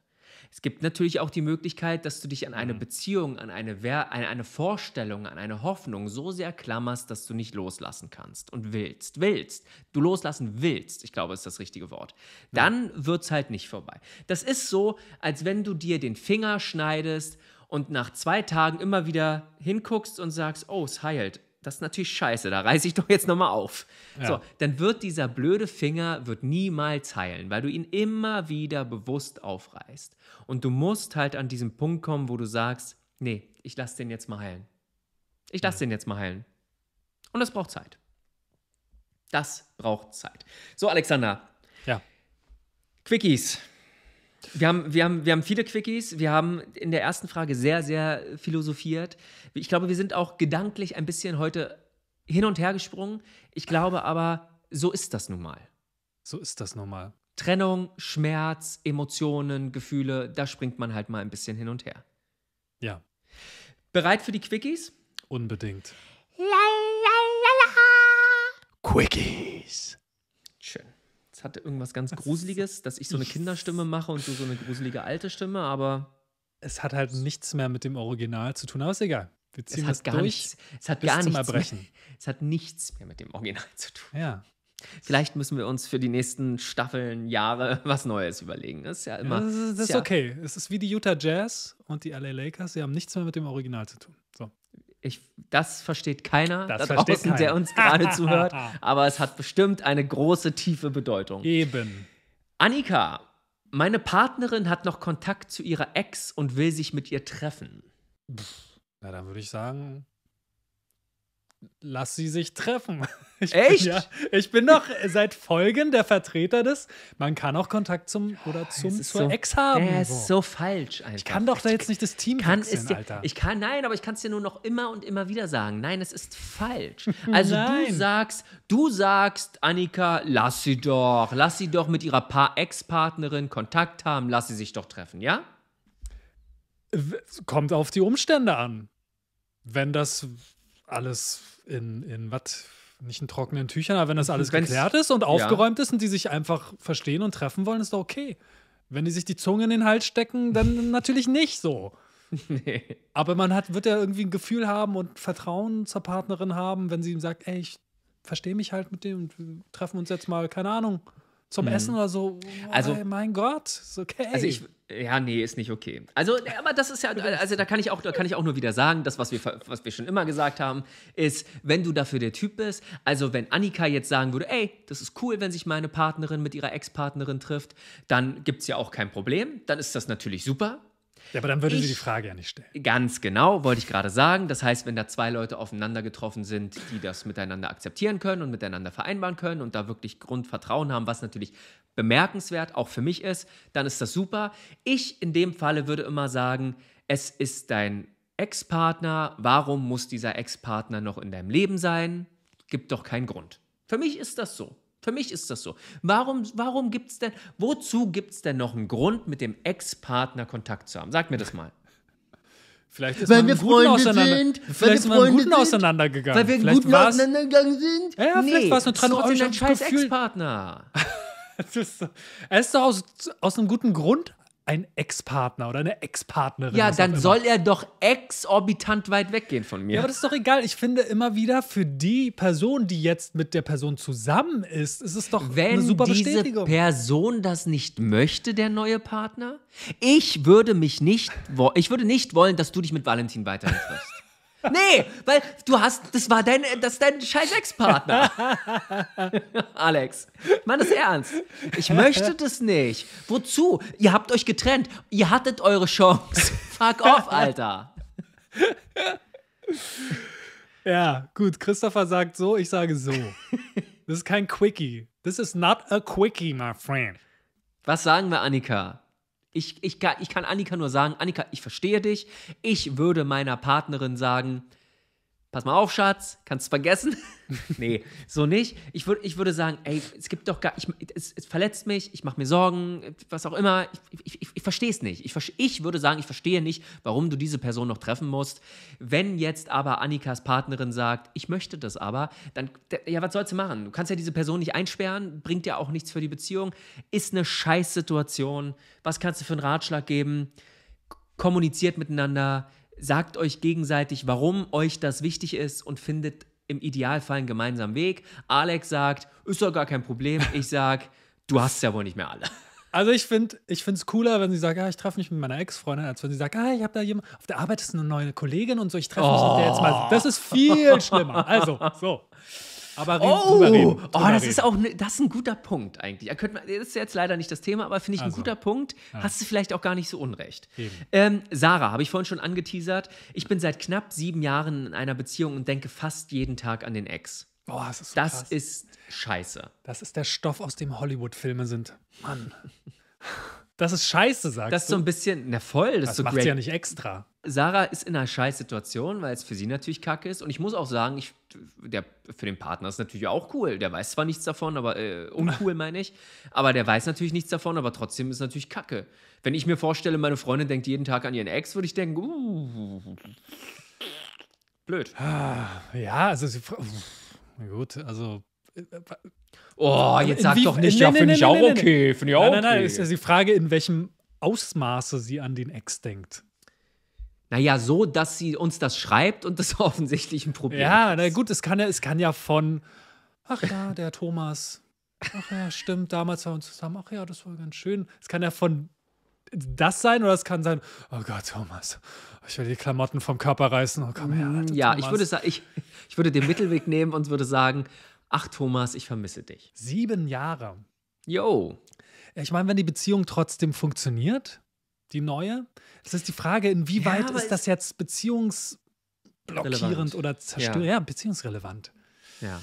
es gibt natürlich auch die Möglichkeit, dass du dich an eine mhm. Beziehung, an eine, Wer an eine Vorstellung, an eine Hoffnung so sehr klammerst, dass du nicht loslassen kannst und willst. Willst. Du loslassen willst, ich glaube, ist das richtige Wort. Dann ja. wird es halt nicht vorbei. Das ist so, als wenn du dir den Finger schneidest und nach zwei Tagen immer wieder hinguckst und sagst, oh, es heilt das ist natürlich scheiße, da reiße ich doch jetzt nochmal auf. Ja. So, dann wird dieser blöde Finger wird niemals heilen, weil du ihn immer wieder bewusst aufreißt. Und du musst halt an diesen Punkt kommen, wo du sagst, nee, ich lasse den jetzt mal heilen. Ich lasse ja. Mhm. den jetzt mal heilen. Und das braucht Zeit. Das braucht Zeit. So, Alexander. Ja. Quickies. Wir haben, wir, haben, wir haben viele Quickies. Wir haben in der ersten Frage sehr, sehr philosophiert. Ich glaube, wir sind auch gedanklich ein bisschen heute hin und her gesprungen. Ich glaube aber, so ist das nun mal. So ist das nun mal. Trennung, Schmerz, Emotionen, Gefühle, da springt man halt mal ein bisschen hin und her. Ja. Bereit für die Quickies? Unbedingt. La, la, la, Quickies. Schön. Es hatte irgendwas ganz Gruseliges, dass ich so eine Kinderstimme mache und du so eine gruselige alte Stimme, aber. Es hat halt nichts mehr mit dem Original zu tun, aber ist egal. Wir ziehen es, es durch. Nichts, es hat bis gar nichts Erbrechen. Mehr, es hat nichts mehr mit dem Original zu tun. Ja. Vielleicht müssen wir uns für die nächsten Staffeln, Jahre was Neues überlegen. Das ist ja immer. das ist, das ist ja okay. Es ist wie die Utah Jazz und die LA Lakers. Sie haben nichts mehr mit dem Original zu tun. So. Ich, das versteht keiner das da draußen, keiner. der uns gerade zuhört, aber es hat bestimmt eine große, tiefe Bedeutung. Eben. Annika, meine Partnerin hat noch Kontakt zu ihrer Ex und will sich mit ihr treffen. Pff, na, dann würde ich sagen, lass sie sich treffen. Ich Echt? Bin ja, ich bin doch seit Folgen der Vertreter des, man kann auch Kontakt zum oder zum zur so, Ex haben. Der ist so falsch Alter. Ich kann doch da jetzt nicht das Team kann, wechseln, dir, Alter. Ich kann, nein, aber ich kann es dir nur noch immer und immer wieder sagen. Nein, es ist falsch. Also du sagst, du sagst, Annika, lass sie doch, lass sie doch mit ihrer pa Ex-Partnerin Kontakt haben, lass sie sich doch treffen, ja? Kommt auf die Umstände an. Wenn das alles in, in was, nicht in trockenen Tüchern, aber wenn das alles Wenn's, geklärt ist und aufgeräumt ja. ist und die sich einfach verstehen und treffen wollen, ist doch okay. Wenn die sich die Zunge in den Hals stecken, dann natürlich nicht so. Nee. Aber man hat, wird ja irgendwie ein Gefühl haben und Vertrauen zur Partnerin haben, wenn sie ihm sagt, ey, ich verstehe mich halt mit dem und treffen uns jetzt mal, keine Ahnung zum mhm. Essen oder so. Oh, also mein Gott, ist okay. Also ich, ja, nee, ist nicht okay. Also, aber das ist ja, also da kann ich auch, da kann ich auch nur wieder sagen, das, was wir, was wir schon immer gesagt haben, ist, wenn du dafür der Typ bist, also wenn Annika jetzt sagen würde, ey, das ist cool, wenn sich meine Partnerin mit ihrer Ex-Partnerin trifft, dann gibt es ja auch kein Problem, dann ist das natürlich super, ja, aber dann würde ich, sie die Frage ja nicht stellen. Ganz genau, wollte ich gerade sagen. Das heißt, wenn da zwei Leute aufeinander getroffen sind, die das miteinander akzeptieren können und miteinander vereinbaren können und da wirklich Grundvertrauen haben, was natürlich bemerkenswert auch für mich ist, dann ist das super. Ich in dem Falle würde immer sagen, es ist dein Ex-Partner. Warum muss dieser Ex-Partner noch in deinem Leben sein? Gibt doch keinen Grund. Für mich ist das so. Für mich ist das so. Warum, warum gibt es denn, wozu gibt es denn noch einen Grund, mit dem Ex-Partner Kontakt zu haben? Sag mir das mal. Vielleicht ist weil man wir Freunde sind. Vielleicht ist wir guten auseinandergegangen. Weil wir vielleicht guten auseinandergegangen sind. Ja, nee, vielleicht war es nur trotzdem ein scheiß Ex-Partner. Er ist, doch aus, aus einem guten Grund ein Ex-Partner oder eine Ex-Partnerin. Ja, dann soll er doch exorbitant weit weggehen von mir. Ja, aber das ist doch egal. Ich finde immer wieder für die Person, die jetzt mit der Person zusammen ist, ist es doch Wenn eine super Bestätigung. Wenn diese Person das nicht möchte, der neue Partner, ich würde mich nicht, ich würde nicht wollen, dass du dich mit Valentin weiterhin Nee, weil du hast, das war dein, das ist dein scheiß Ex-Partner. Alex, Mann, das ernst. Ich möchte das nicht. Wozu? Ihr habt euch getrennt. Ihr hattet eure Chance. Fuck off, Alter. Ja, gut. Christopher sagt so, ich sage so. Das ist kein Quickie. This is not a Quickie, my friend. Was sagen wir, Annika? Ich, ich, ich kann Annika nur sagen, Annika, ich verstehe dich. Ich würde meiner Partnerin sagen, pass mal auf, Schatz, kannst du vergessen. nee, so nicht. Ich, würd, ich würde sagen, ey, es gibt doch gar, ich, es, es verletzt mich, ich mache mir Sorgen, was auch immer. Ich, ich, ich verstehe es nicht. Ich, ich würde sagen, ich verstehe nicht, warum du diese Person noch treffen musst. Wenn jetzt aber Annikas Partnerin sagt, ich möchte das aber, dann, ja, was sollst du machen? Du kannst ja diese Person nicht einsperren, bringt ja auch nichts für die Beziehung. Ist eine Scheißsituation. Was kannst du für einen Ratschlag geben? Kommuniziert miteinander sagt euch gegenseitig, warum euch das wichtig ist und findet im Idealfall einen gemeinsamen Weg. Alex sagt, ist doch gar kein Problem. Ich sag, du hast ja wohl nicht mehr alle. Also ich finde ich es cooler, wenn sie sagt, ah, ich treffe mich mit meiner Ex-Freundin, als wenn sie sagt, ah, ich habe da jemanden, auf der Arbeit ist eine neue Kollegin und so, ich treffe mich oh. mit der jetzt mal. Das ist viel schlimmer. Also, so. Aber reden, oh, reden, oh, das reden. ist auch ne, das ist ein guter Punkt eigentlich. Das ist jetzt leider nicht das Thema, aber finde ich also, ein guter Punkt. Ja. Hast du vielleicht auch gar nicht so unrecht. Ähm, Sarah, habe ich vorhin schon angeteasert. Ich bin seit knapp sieben Jahren in einer Beziehung und denke fast jeden Tag an den Ex. Oh, das ist so Das krass. ist scheiße. Das ist der Stoff, aus dem Hollywood-Filme sind. Mann. Das ist scheiße, sagst du. Das ist so ein bisschen, na voll, das, das ist so macht sie ja nicht extra. Sarah ist in einer scheiß Situation, weil es für sie natürlich kacke ist. Und ich muss auch sagen, ich, der, für den Partner ist natürlich auch cool. Der weiß zwar nichts davon, aber äh, uncool meine ich. Aber der weiß natürlich nichts davon, aber trotzdem ist es natürlich kacke. Wenn ich mir vorstelle, meine Freundin denkt jeden Tag an ihren Ex, würde ich denken, uh, blöd. Ah, ja, also sie, gut, also äh, äh, Oh, jetzt sag doch nicht, nee, ja, nee, finde nee, ich auch okay. Finde ich auch nein, nein, nein, okay. ist ja die Frage, in welchem Ausmaße sie an den Ex denkt. Naja, so, dass sie uns das schreibt und das offensichtlich ein Problem ja, ist. na gut, es kann ja, es kann ja von, ach ja, der Thomas, ach ja, stimmt, damals waren wir zusammen, ach ja, das war ganz schön. Es kann ja von das sein oder es kann sein, oh Gott, Thomas, ich will die Klamotten vom Körper reißen, oh komm her, mm, Alter, Ja, ich würde, ich, ich würde den Mittelweg nehmen und würde sagen, Ach, Thomas, ich vermisse dich. Sieben Jahre. Jo. Ich meine, wenn die Beziehung trotzdem funktioniert, die neue, das ist die Frage, inwieweit ja, ist das jetzt beziehungsblockierend oder zerstörend? Ja. ja, beziehungsrelevant. Ja.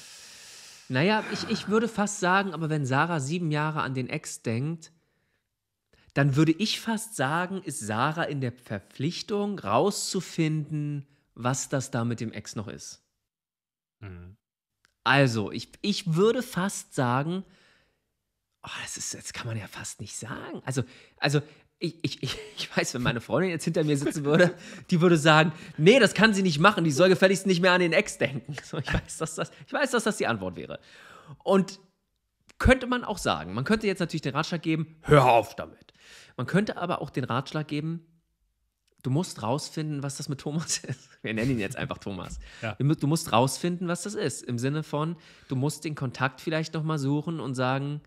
Naja, ich, ich würde fast sagen, aber wenn Sarah sieben Jahre an den Ex denkt, dann würde ich fast sagen, ist Sarah in der Verpflichtung, rauszufinden, was das da mit dem Ex noch ist. Mhm. Also, ich, ich würde fast sagen, oh, das, ist, das kann man ja fast nicht sagen. Also, also ich, ich, ich weiß, wenn meine Freundin jetzt hinter mir sitzen würde, die würde sagen, nee, das kann sie nicht machen, die soll gefälligst nicht mehr an den Ex denken. So, ich, weiß, dass das, ich weiß, dass das die Antwort wäre. Und könnte man auch sagen, man könnte jetzt natürlich den Ratschlag geben, hör auf damit. Man könnte aber auch den Ratschlag geben, du musst rausfinden, was das mit Thomas ist. Wir nennen ihn jetzt einfach Thomas. Ja. Du musst rausfinden, was das ist. Im Sinne von, du musst den Kontakt vielleicht nochmal suchen und sagen,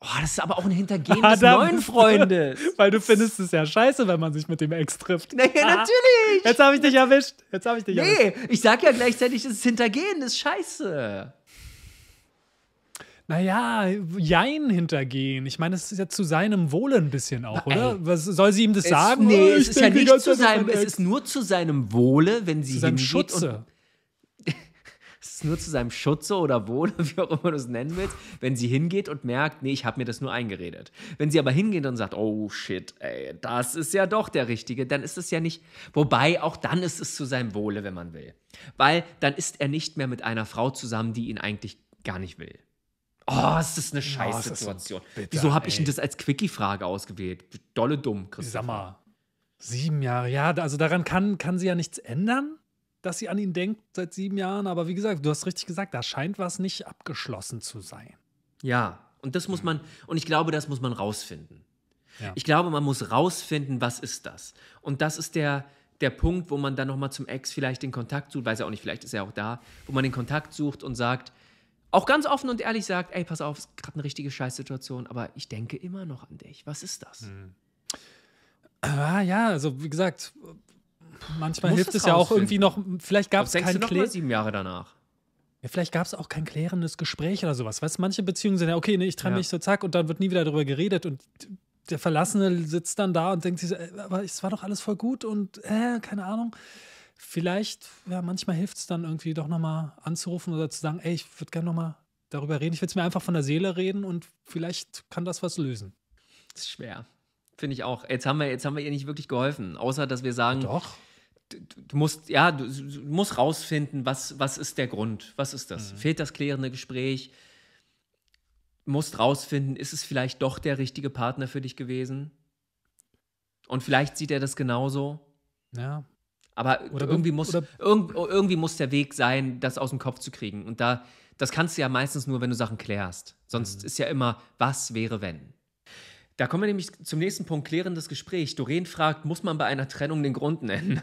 oh, das ist aber auch ein Hintergehen des neuen Freundes. Weil du findest es ja scheiße, wenn man sich mit dem Ex trifft. Naja, natürlich. Jetzt habe ich dich erwischt. Jetzt habe ich dich nee, erwischt. Nee, ich sag ja gleichzeitig, das Hintergehen ist scheiße naja, Jein hintergehen. Ich meine, es ist ja zu seinem Wohle ein bisschen auch, Na, oder? Ey, Was soll sie ihm das es, sagen? Nee, oh, es ist ja nicht zu seinem, es ist nur zu seinem Wohle, wenn sie zu seinem Schutze. es ist nur zu seinem Schutze oder Wohle, wie auch immer du es nennen willst, wenn sie hingeht und merkt, nee, ich habe mir das nur eingeredet. Wenn sie aber hingeht und sagt, oh shit, ey, das ist ja doch der Richtige, dann ist es ja nicht. Wobei, auch dann ist es zu seinem Wohle, wenn man will. Weil dann ist er nicht mehr mit einer Frau zusammen, die ihn eigentlich gar nicht will. Oh, ist das eine oh, Scheißsituation. Oh, Wieso habe ich denn das als Quickie-Frage ausgewählt? Dolle dumm, Christoph. Sag mal, sieben Jahre. Ja, also daran kann, kann sie ja nichts ändern, dass sie an ihn denkt seit sieben Jahren. Aber wie gesagt, du hast richtig gesagt, da scheint was nicht abgeschlossen zu sein. Ja, und das muss man, und ich glaube, das muss man rausfinden. Ja. Ich glaube, man muss rausfinden, was ist das. Und das ist der, der Punkt, wo man dann nochmal zum Ex vielleicht den Kontakt sucht, weiß er auch nicht, vielleicht ist er auch da, wo man den Kontakt sucht und sagt, auch ganz offen und ehrlich sagt, ey, pass auf, es ist gerade eine richtige Scheißsituation, aber ich denke immer noch an dich. Was ist das? Hm. Ah, ja, also wie gesagt, manchmal hilft es ja auch irgendwie noch, vielleicht gab es keinen Klär. sieben Jahre danach. Ja, vielleicht gab es auch kein klärendes Gespräch oder sowas. Weißt manche Beziehungen sind ja, okay, nee, ich trenne ja. mich so zack und dann wird nie wieder darüber geredet und der Verlassene sitzt dann da und denkt sich so, aber es war doch alles voll gut und äh, keine Ahnung vielleicht, ja, manchmal hilft es dann irgendwie doch nochmal anzurufen oder zu sagen, ey, ich würde gerne nochmal darüber reden. Ich will es mir einfach von der Seele reden und vielleicht kann das was lösen. Das ist schwer. Finde ich auch. Jetzt haben, wir, jetzt haben wir ihr nicht wirklich geholfen, außer dass wir sagen. Doch. Du, musst, ja, du, musst rausfinden, was, was ist der Grund? Was ist das? Mhm. Fehlt das klärende Gespräch? Musst rausfinden, ist es vielleicht doch der richtige Partner für dich gewesen? Und vielleicht sieht er das genauso. Ja. Aber oder irgendwie, muss, irg irgendwie muss der Weg sein, das aus dem Kopf zu kriegen. Und da, das kannst du ja meistens nur, wenn du Sachen klärst. Sonst mhm. ist ja immer, was wäre, wenn? Da kommen wir nämlich zum nächsten Punkt, klärendes Gespräch. Doreen fragt, muss man bei einer Trennung den Grund nennen?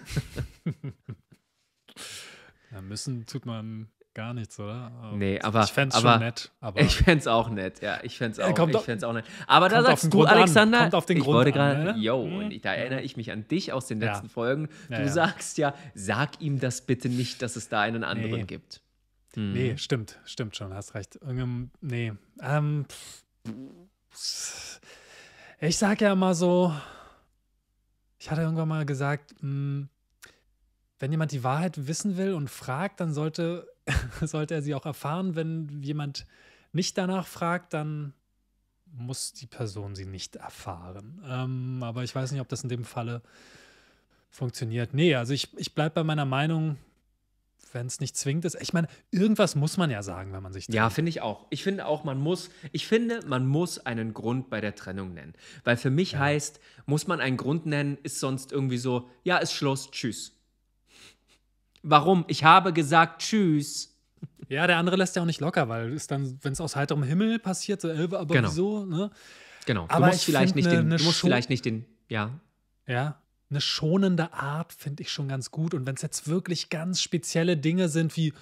ja, müssen tut man Gar nichts, oder? Ähm, nee, aber. Ich fände es schon nett. Aber ich fände es auch nett, ja. Ich fände es auch, auch nett. Aber da sagst du, Alexander, an. kommt auf den ich wollte gerade, ne? yo, mhm. da mhm. erinnere ich mich an dich aus den letzten ja. Folgen. Du ja, sagst ja, sag ihm das bitte nicht, dass es da einen anderen nee. gibt. Hm. Nee, stimmt, stimmt schon, hast recht. nee. Ähm, ich sag ja immer so, ich hatte irgendwann mal gesagt, mh, hm, wenn jemand die Wahrheit wissen will und fragt, dann sollte sollte er sie auch erfahren, wenn jemand nicht danach fragt, dann muss die Person sie nicht erfahren. Ähm, aber ich weiß nicht, ob das in dem Falle funktioniert. Nee, also ich, ich bleibe bei meiner Meinung, wenn es nicht zwingend ist. Ich meine, irgendwas muss man ja sagen, wenn man sich trennt. Ja, finde ich auch. Ich finde auch, man muss, ich finde, man muss einen Grund bei der Trennung nennen. Weil für mich ja. heißt, muss man einen Grund nennen, ist sonst irgendwie so, ja, ist Schluss, tschüss. Warum? Ich habe gesagt Tschüss. Ja, der andere lässt ja auch nicht locker, weil es dann, wenn es aus heiterem Himmel passiert, so, äh, aber genau. wieso, ne? Genau. Aber du musst, vielleicht nicht, ne, den, ne du musst vielleicht nicht den, ja. Ja, eine schonende Art finde ich schon ganz gut. Und wenn es jetzt wirklich ganz spezielle Dinge sind wie, äh,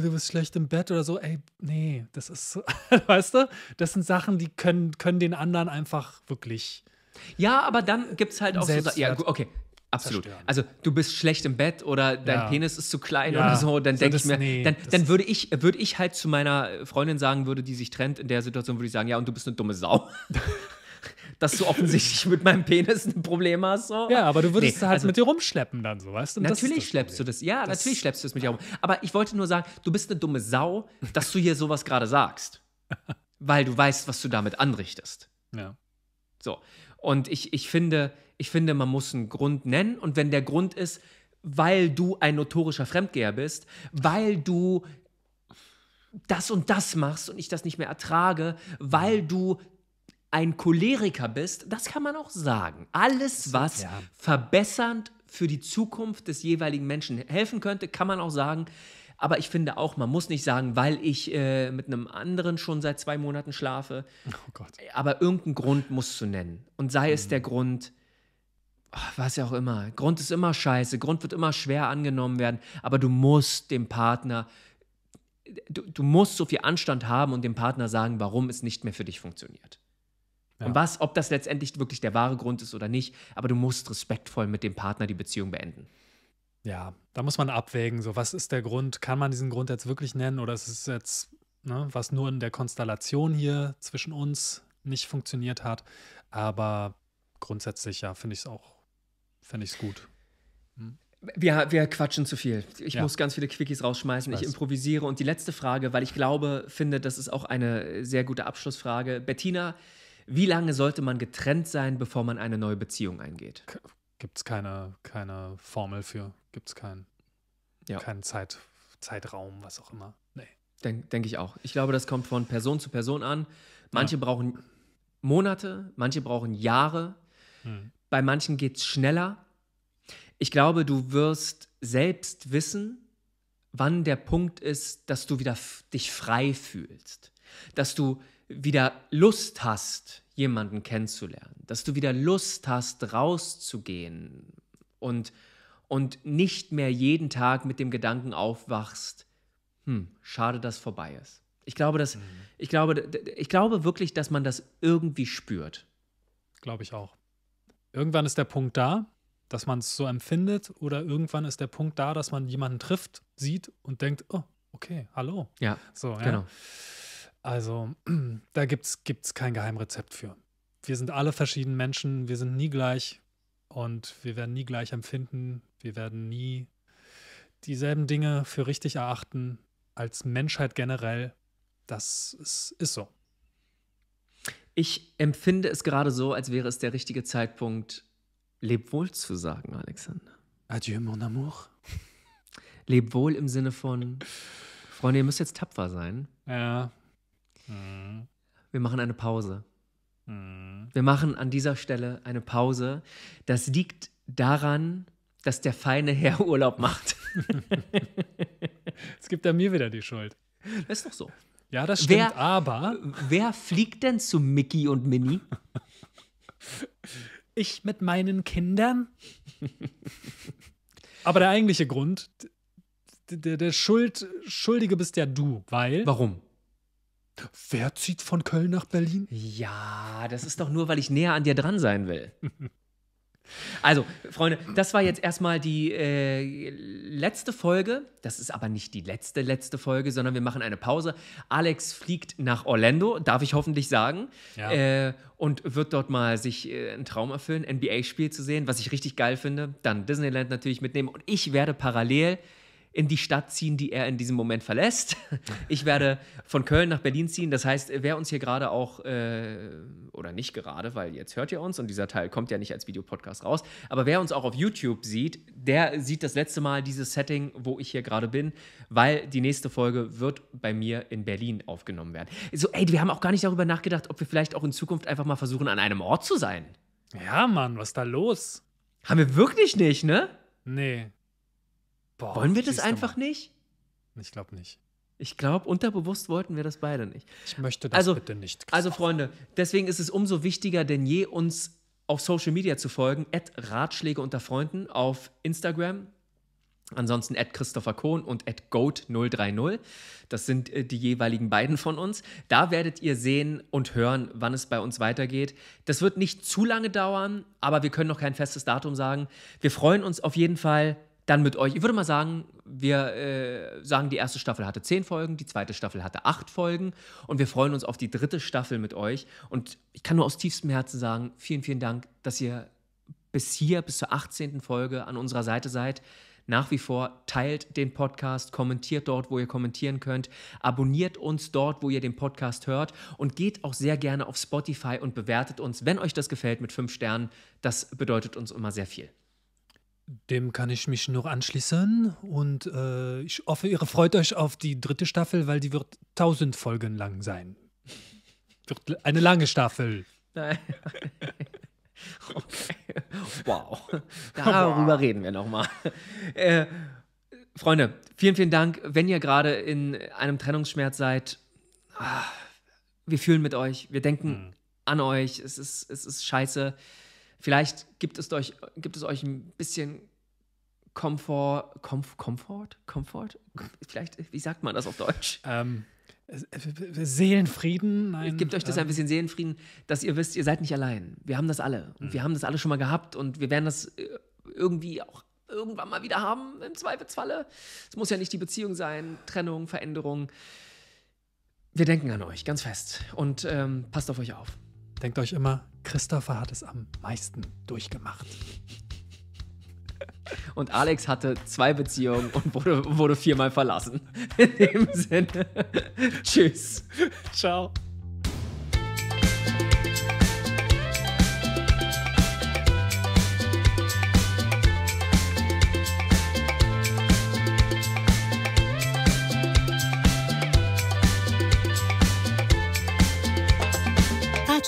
du bist schlecht im Bett oder so, ey, nee, das ist, weißt du, das sind Sachen, die können, können den anderen einfach wirklich. Ja, aber dann gibt es halt auch so. Ja, okay, Absolut. Zerstören. Also du bist schlecht im Bett oder dein ja. Penis ist zu klein ja. oder so, dann denke ich mir, nee, dann, dann würde ich, würde ich halt zu meiner Freundin sagen, würde, die sich trennt, in der Situation würde ich sagen, ja, und du bist eine dumme Sau. dass du offensichtlich mit meinem Penis ein Problem hast. So. Ja, aber du würdest nee, halt also, mit dir rumschleppen dann so, weißt du? Und natürlich schleppst Problem. du das, ja, das natürlich schleppst du es mit dir rum. Aber ich wollte nur sagen, du bist eine dumme Sau, dass du hier sowas gerade sagst. weil du weißt, was du damit anrichtest. Ja. So. Und ich, ich, finde, ich finde, man muss einen Grund nennen. Und wenn der Grund ist, weil du ein notorischer Fremdgeher bist, weil du das und das machst und ich das nicht mehr ertrage, weil du ein Choleriker bist, das kann man auch sagen. Alles, was ja. verbessernd für die Zukunft des jeweiligen Menschen helfen könnte, kann man auch sagen, aber ich finde auch, man muss nicht sagen, weil ich äh, mit einem anderen schon seit zwei Monaten schlafe. Oh aber irgendeinen Grund musst du nennen. Und sei mhm. es der Grund, ah, was ja auch immer. Grund ist immer scheiße. Grund wird immer schwer angenommen werden. Aber du musst dem Partner, du, du musst so viel Anstand haben und dem Partner sagen, warum es nicht mehr für dich funktioniert. Ja. Und was, ob das letztendlich wirklich der wahre Grund ist oder nicht, aber du musst respektvoll mit dem Partner die Beziehung beenden ja, da muss man abwägen, so was ist der Grund, kann man diesen Grund jetzt wirklich nennen oder ist es jetzt, ne, was nur in der Konstellation hier zwischen uns nicht funktioniert hat. Aber grundsätzlich, ja, finde ich es auch, finde ich es gut. Hm? Wir, wir quatschen zu viel. Ich ja. muss ganz viele Quickies rausschmeißen. Ich, ich, improvisiere. Und die letzte Frage, weil ich glaube, finde, das ist auch eine sehr gute Abschlussfrage. Bettina, wie lange sollte man getrennt sein, bevor man eine neue Beziehung eingeht? Gibt es keine, keine Formel für. Gibt es keinen. Ja. Keinen Zeit, Zeitraum, was auch immer. Nee. Denke denk ich auch. Ich glaube, das kommt von Person zu Person an. Manche ja. brauchen Monate, manche brauchen Jahre. Hm. Bei manchen geht es schneller. Ich glaube, du wirst selbst wissen, wann der Punkt ist, dass du wieder dich frei fühlst. Dass du wieder Lust hast, jemanden kennenzulernen. Dass du wieder Lust hast, rauszugehen und und nicht mehr jeden Tag mit dem Gedanken aufwachst, hm, schade, dass vorbei ist. Ich glaube, dass, mhm. ich glaube, ich glaube wirklich, dass man das irgendwie spürt. Glaube ich auch. Irgendwann ist der Punkt da, dass man es so empfindet, oder irgendwann ist der Punkt da, dass man jemanden trifft, sieht und denkt, oh, okay, hallo. Ja. So, genau. Also, da gibt es kein Geheimrezept für. Wir sind alle verschiedene Menschen, wir sind nie gleich, und wir werden nie gleich empfinden, wir werden nie dieselben Dinge für richtig erachten als Menschheit generell. Das ist, ist so. Ich empfinde es gerade so, als wäre es der richtige Zeitpunkt, leb wohl zu sagen, Alexander. Adieu, mon amour. Leb wohl im Sinne von, Freunde, ihr müsst jetzt tapfer sein. Ja. Mhm. Wir machen eine Pause. Mhm. Wir machen an dieser Stelle eine Pause. Das liegt daran, dass der feine Herr Urlaub macht. Es gibt er mir wieder die Schuld. Das ist doch so. Ja, das stimmt, wer, aber. Wer fliegt denn zu Mickey und Minnie? ich mit meinen Kindern. aber der eigentliche Grund, der, der Schuld, Schuldige bist ja du, weil. Warum? Wer zieht von Köln nach Berlin? Ja, das ist doch nur, weil ich näher an dir dran sein will. Also, Freunde, das war jetzt erstmal die äh, letzte Folge. Das ist aber nicht die letzte, letzte Folge, sondern wir machen eine Pause. Alex fliegt nach Orlando, darf ich hoffentlich sagen. Ja. Äh, und wird dort mal sich äh, einen Traum erfüllen, NBA-Spiel zu sehen, was ich richtig geil finde. Dann Disneyland natürlich mitnehmen. Und ich werde parallel in die Stadt ziehen, die er in diesem Moment verlässt. Ich werde von Köln nach Berlin ziehen. Das heißt, wer uns hier gerade auch, äh, oder nicht gerade, weil jetzt hört ihr uns und dieser Teil kommt ja nicht als Videopodcast raus, aber wer uns auch auf YouTube sieht, der sieht das letzte Mal dieses Setting, wo ich hier gerade bin, weil die nächste Folge wird bei mir in Berlin aufgenommen werden. So, ey, wir haben auch gar nicht darüber nachgedacht, ob wir vielleicht auch in Zukunft einfach mal versuchen, an einem Ort zu sein. Ja, Mann, was ist da los? Haben wir wirklich nicht, ne? Nee, Boah, Wollen wir das einfach mal. nicht? Ich glaube nicht. Ich glaube, unterbewusst wollten wir das beide nicht. Ich möchte das also, bitte nicht. Also, Freunde, deswegen ist es umso wichtiger denn je, uns auf Social Media zu folgen, at Ratschläge unter Freunden auf Instagram. Ansonsten at Christopher Kohn und at Goat030. Das sind äh, die jeweiligen beiden von uns. Da werdet ihr sehen und hören, wann es bei uns weitergeht. Das wird nicht zu lange dauern, aber wir können noch kein festes Datum sagen. Wir freuen uns auf jeden Fall dann mit euch. Ich würde mal sagen, wir äh, sagen, die erste Staffel hatte zehn Folgen, die zweite Staffel hatte acht Folgen und wir freuen uns auf die dritte Staffel mit euch. Und ich kann nur aus tiefstem Herzen sagen, vielen, vielen Dank, dass ihr bis hier, bis zur 18. Folge an unserer Seite seid. Nach wie vor teilt den Podcast, kommentiert dort, wo ihr kommentieren könnt, abonniert uns dort, wo ihr den Podcast hört und geht auch sehr gerne auf Spotify und bewertet uns, wenn euch das gefällt, mit fünf Sternen. Das bedeutet uns immer sehr viel. Dem kann ich mich nur anschließen und äh, ich hoffe, ihr freut euch auf die dritte Staffel, weil die wird tausend Folgen lang sein. Wird eine lange Staffel. Okay. Wow. Darüber wow. reden wir nochmal. Äh, Freunde, vielen, vielen Dank. Wenn ihr gerade in einem Trennungsschmerz seid, ah, wir fühlen mit euch, wir denken mhm. an euch. Es ist, es ist scheiße. Vielleicht gibt es euch, gibt es euch ein bisschen Komfort, Komf, Komfort, Komfort? Vielleicht, wie sagt man das auf Deutsch? Ähm, Seelenfrieden? Nein. Gebt euch das ein ähm, bisschen Seelenfrieden, dass ihr wisst, ihr seid nicht allein. Wir haben das alle. Und mhm. wir haben das alle schon mal gehabt und wir werden das äh, irgendwie auch irgendwann mal wieder haben, im Zweifelsfalle. Es muss ja nicht die Beziehung sein, Trennung, Veränderung. Wir denken an euch ganz fest und ähm, passt auf euch auf denkt euch immer, Christopher hat es am meisten durchgemacht. Und Alex hatte zwei Beziehungen und wurde, wurde viermal verlassen. In dem Sinne, tschüss. Ciao.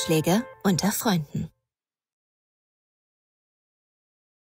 Ratschläge unter Freunden.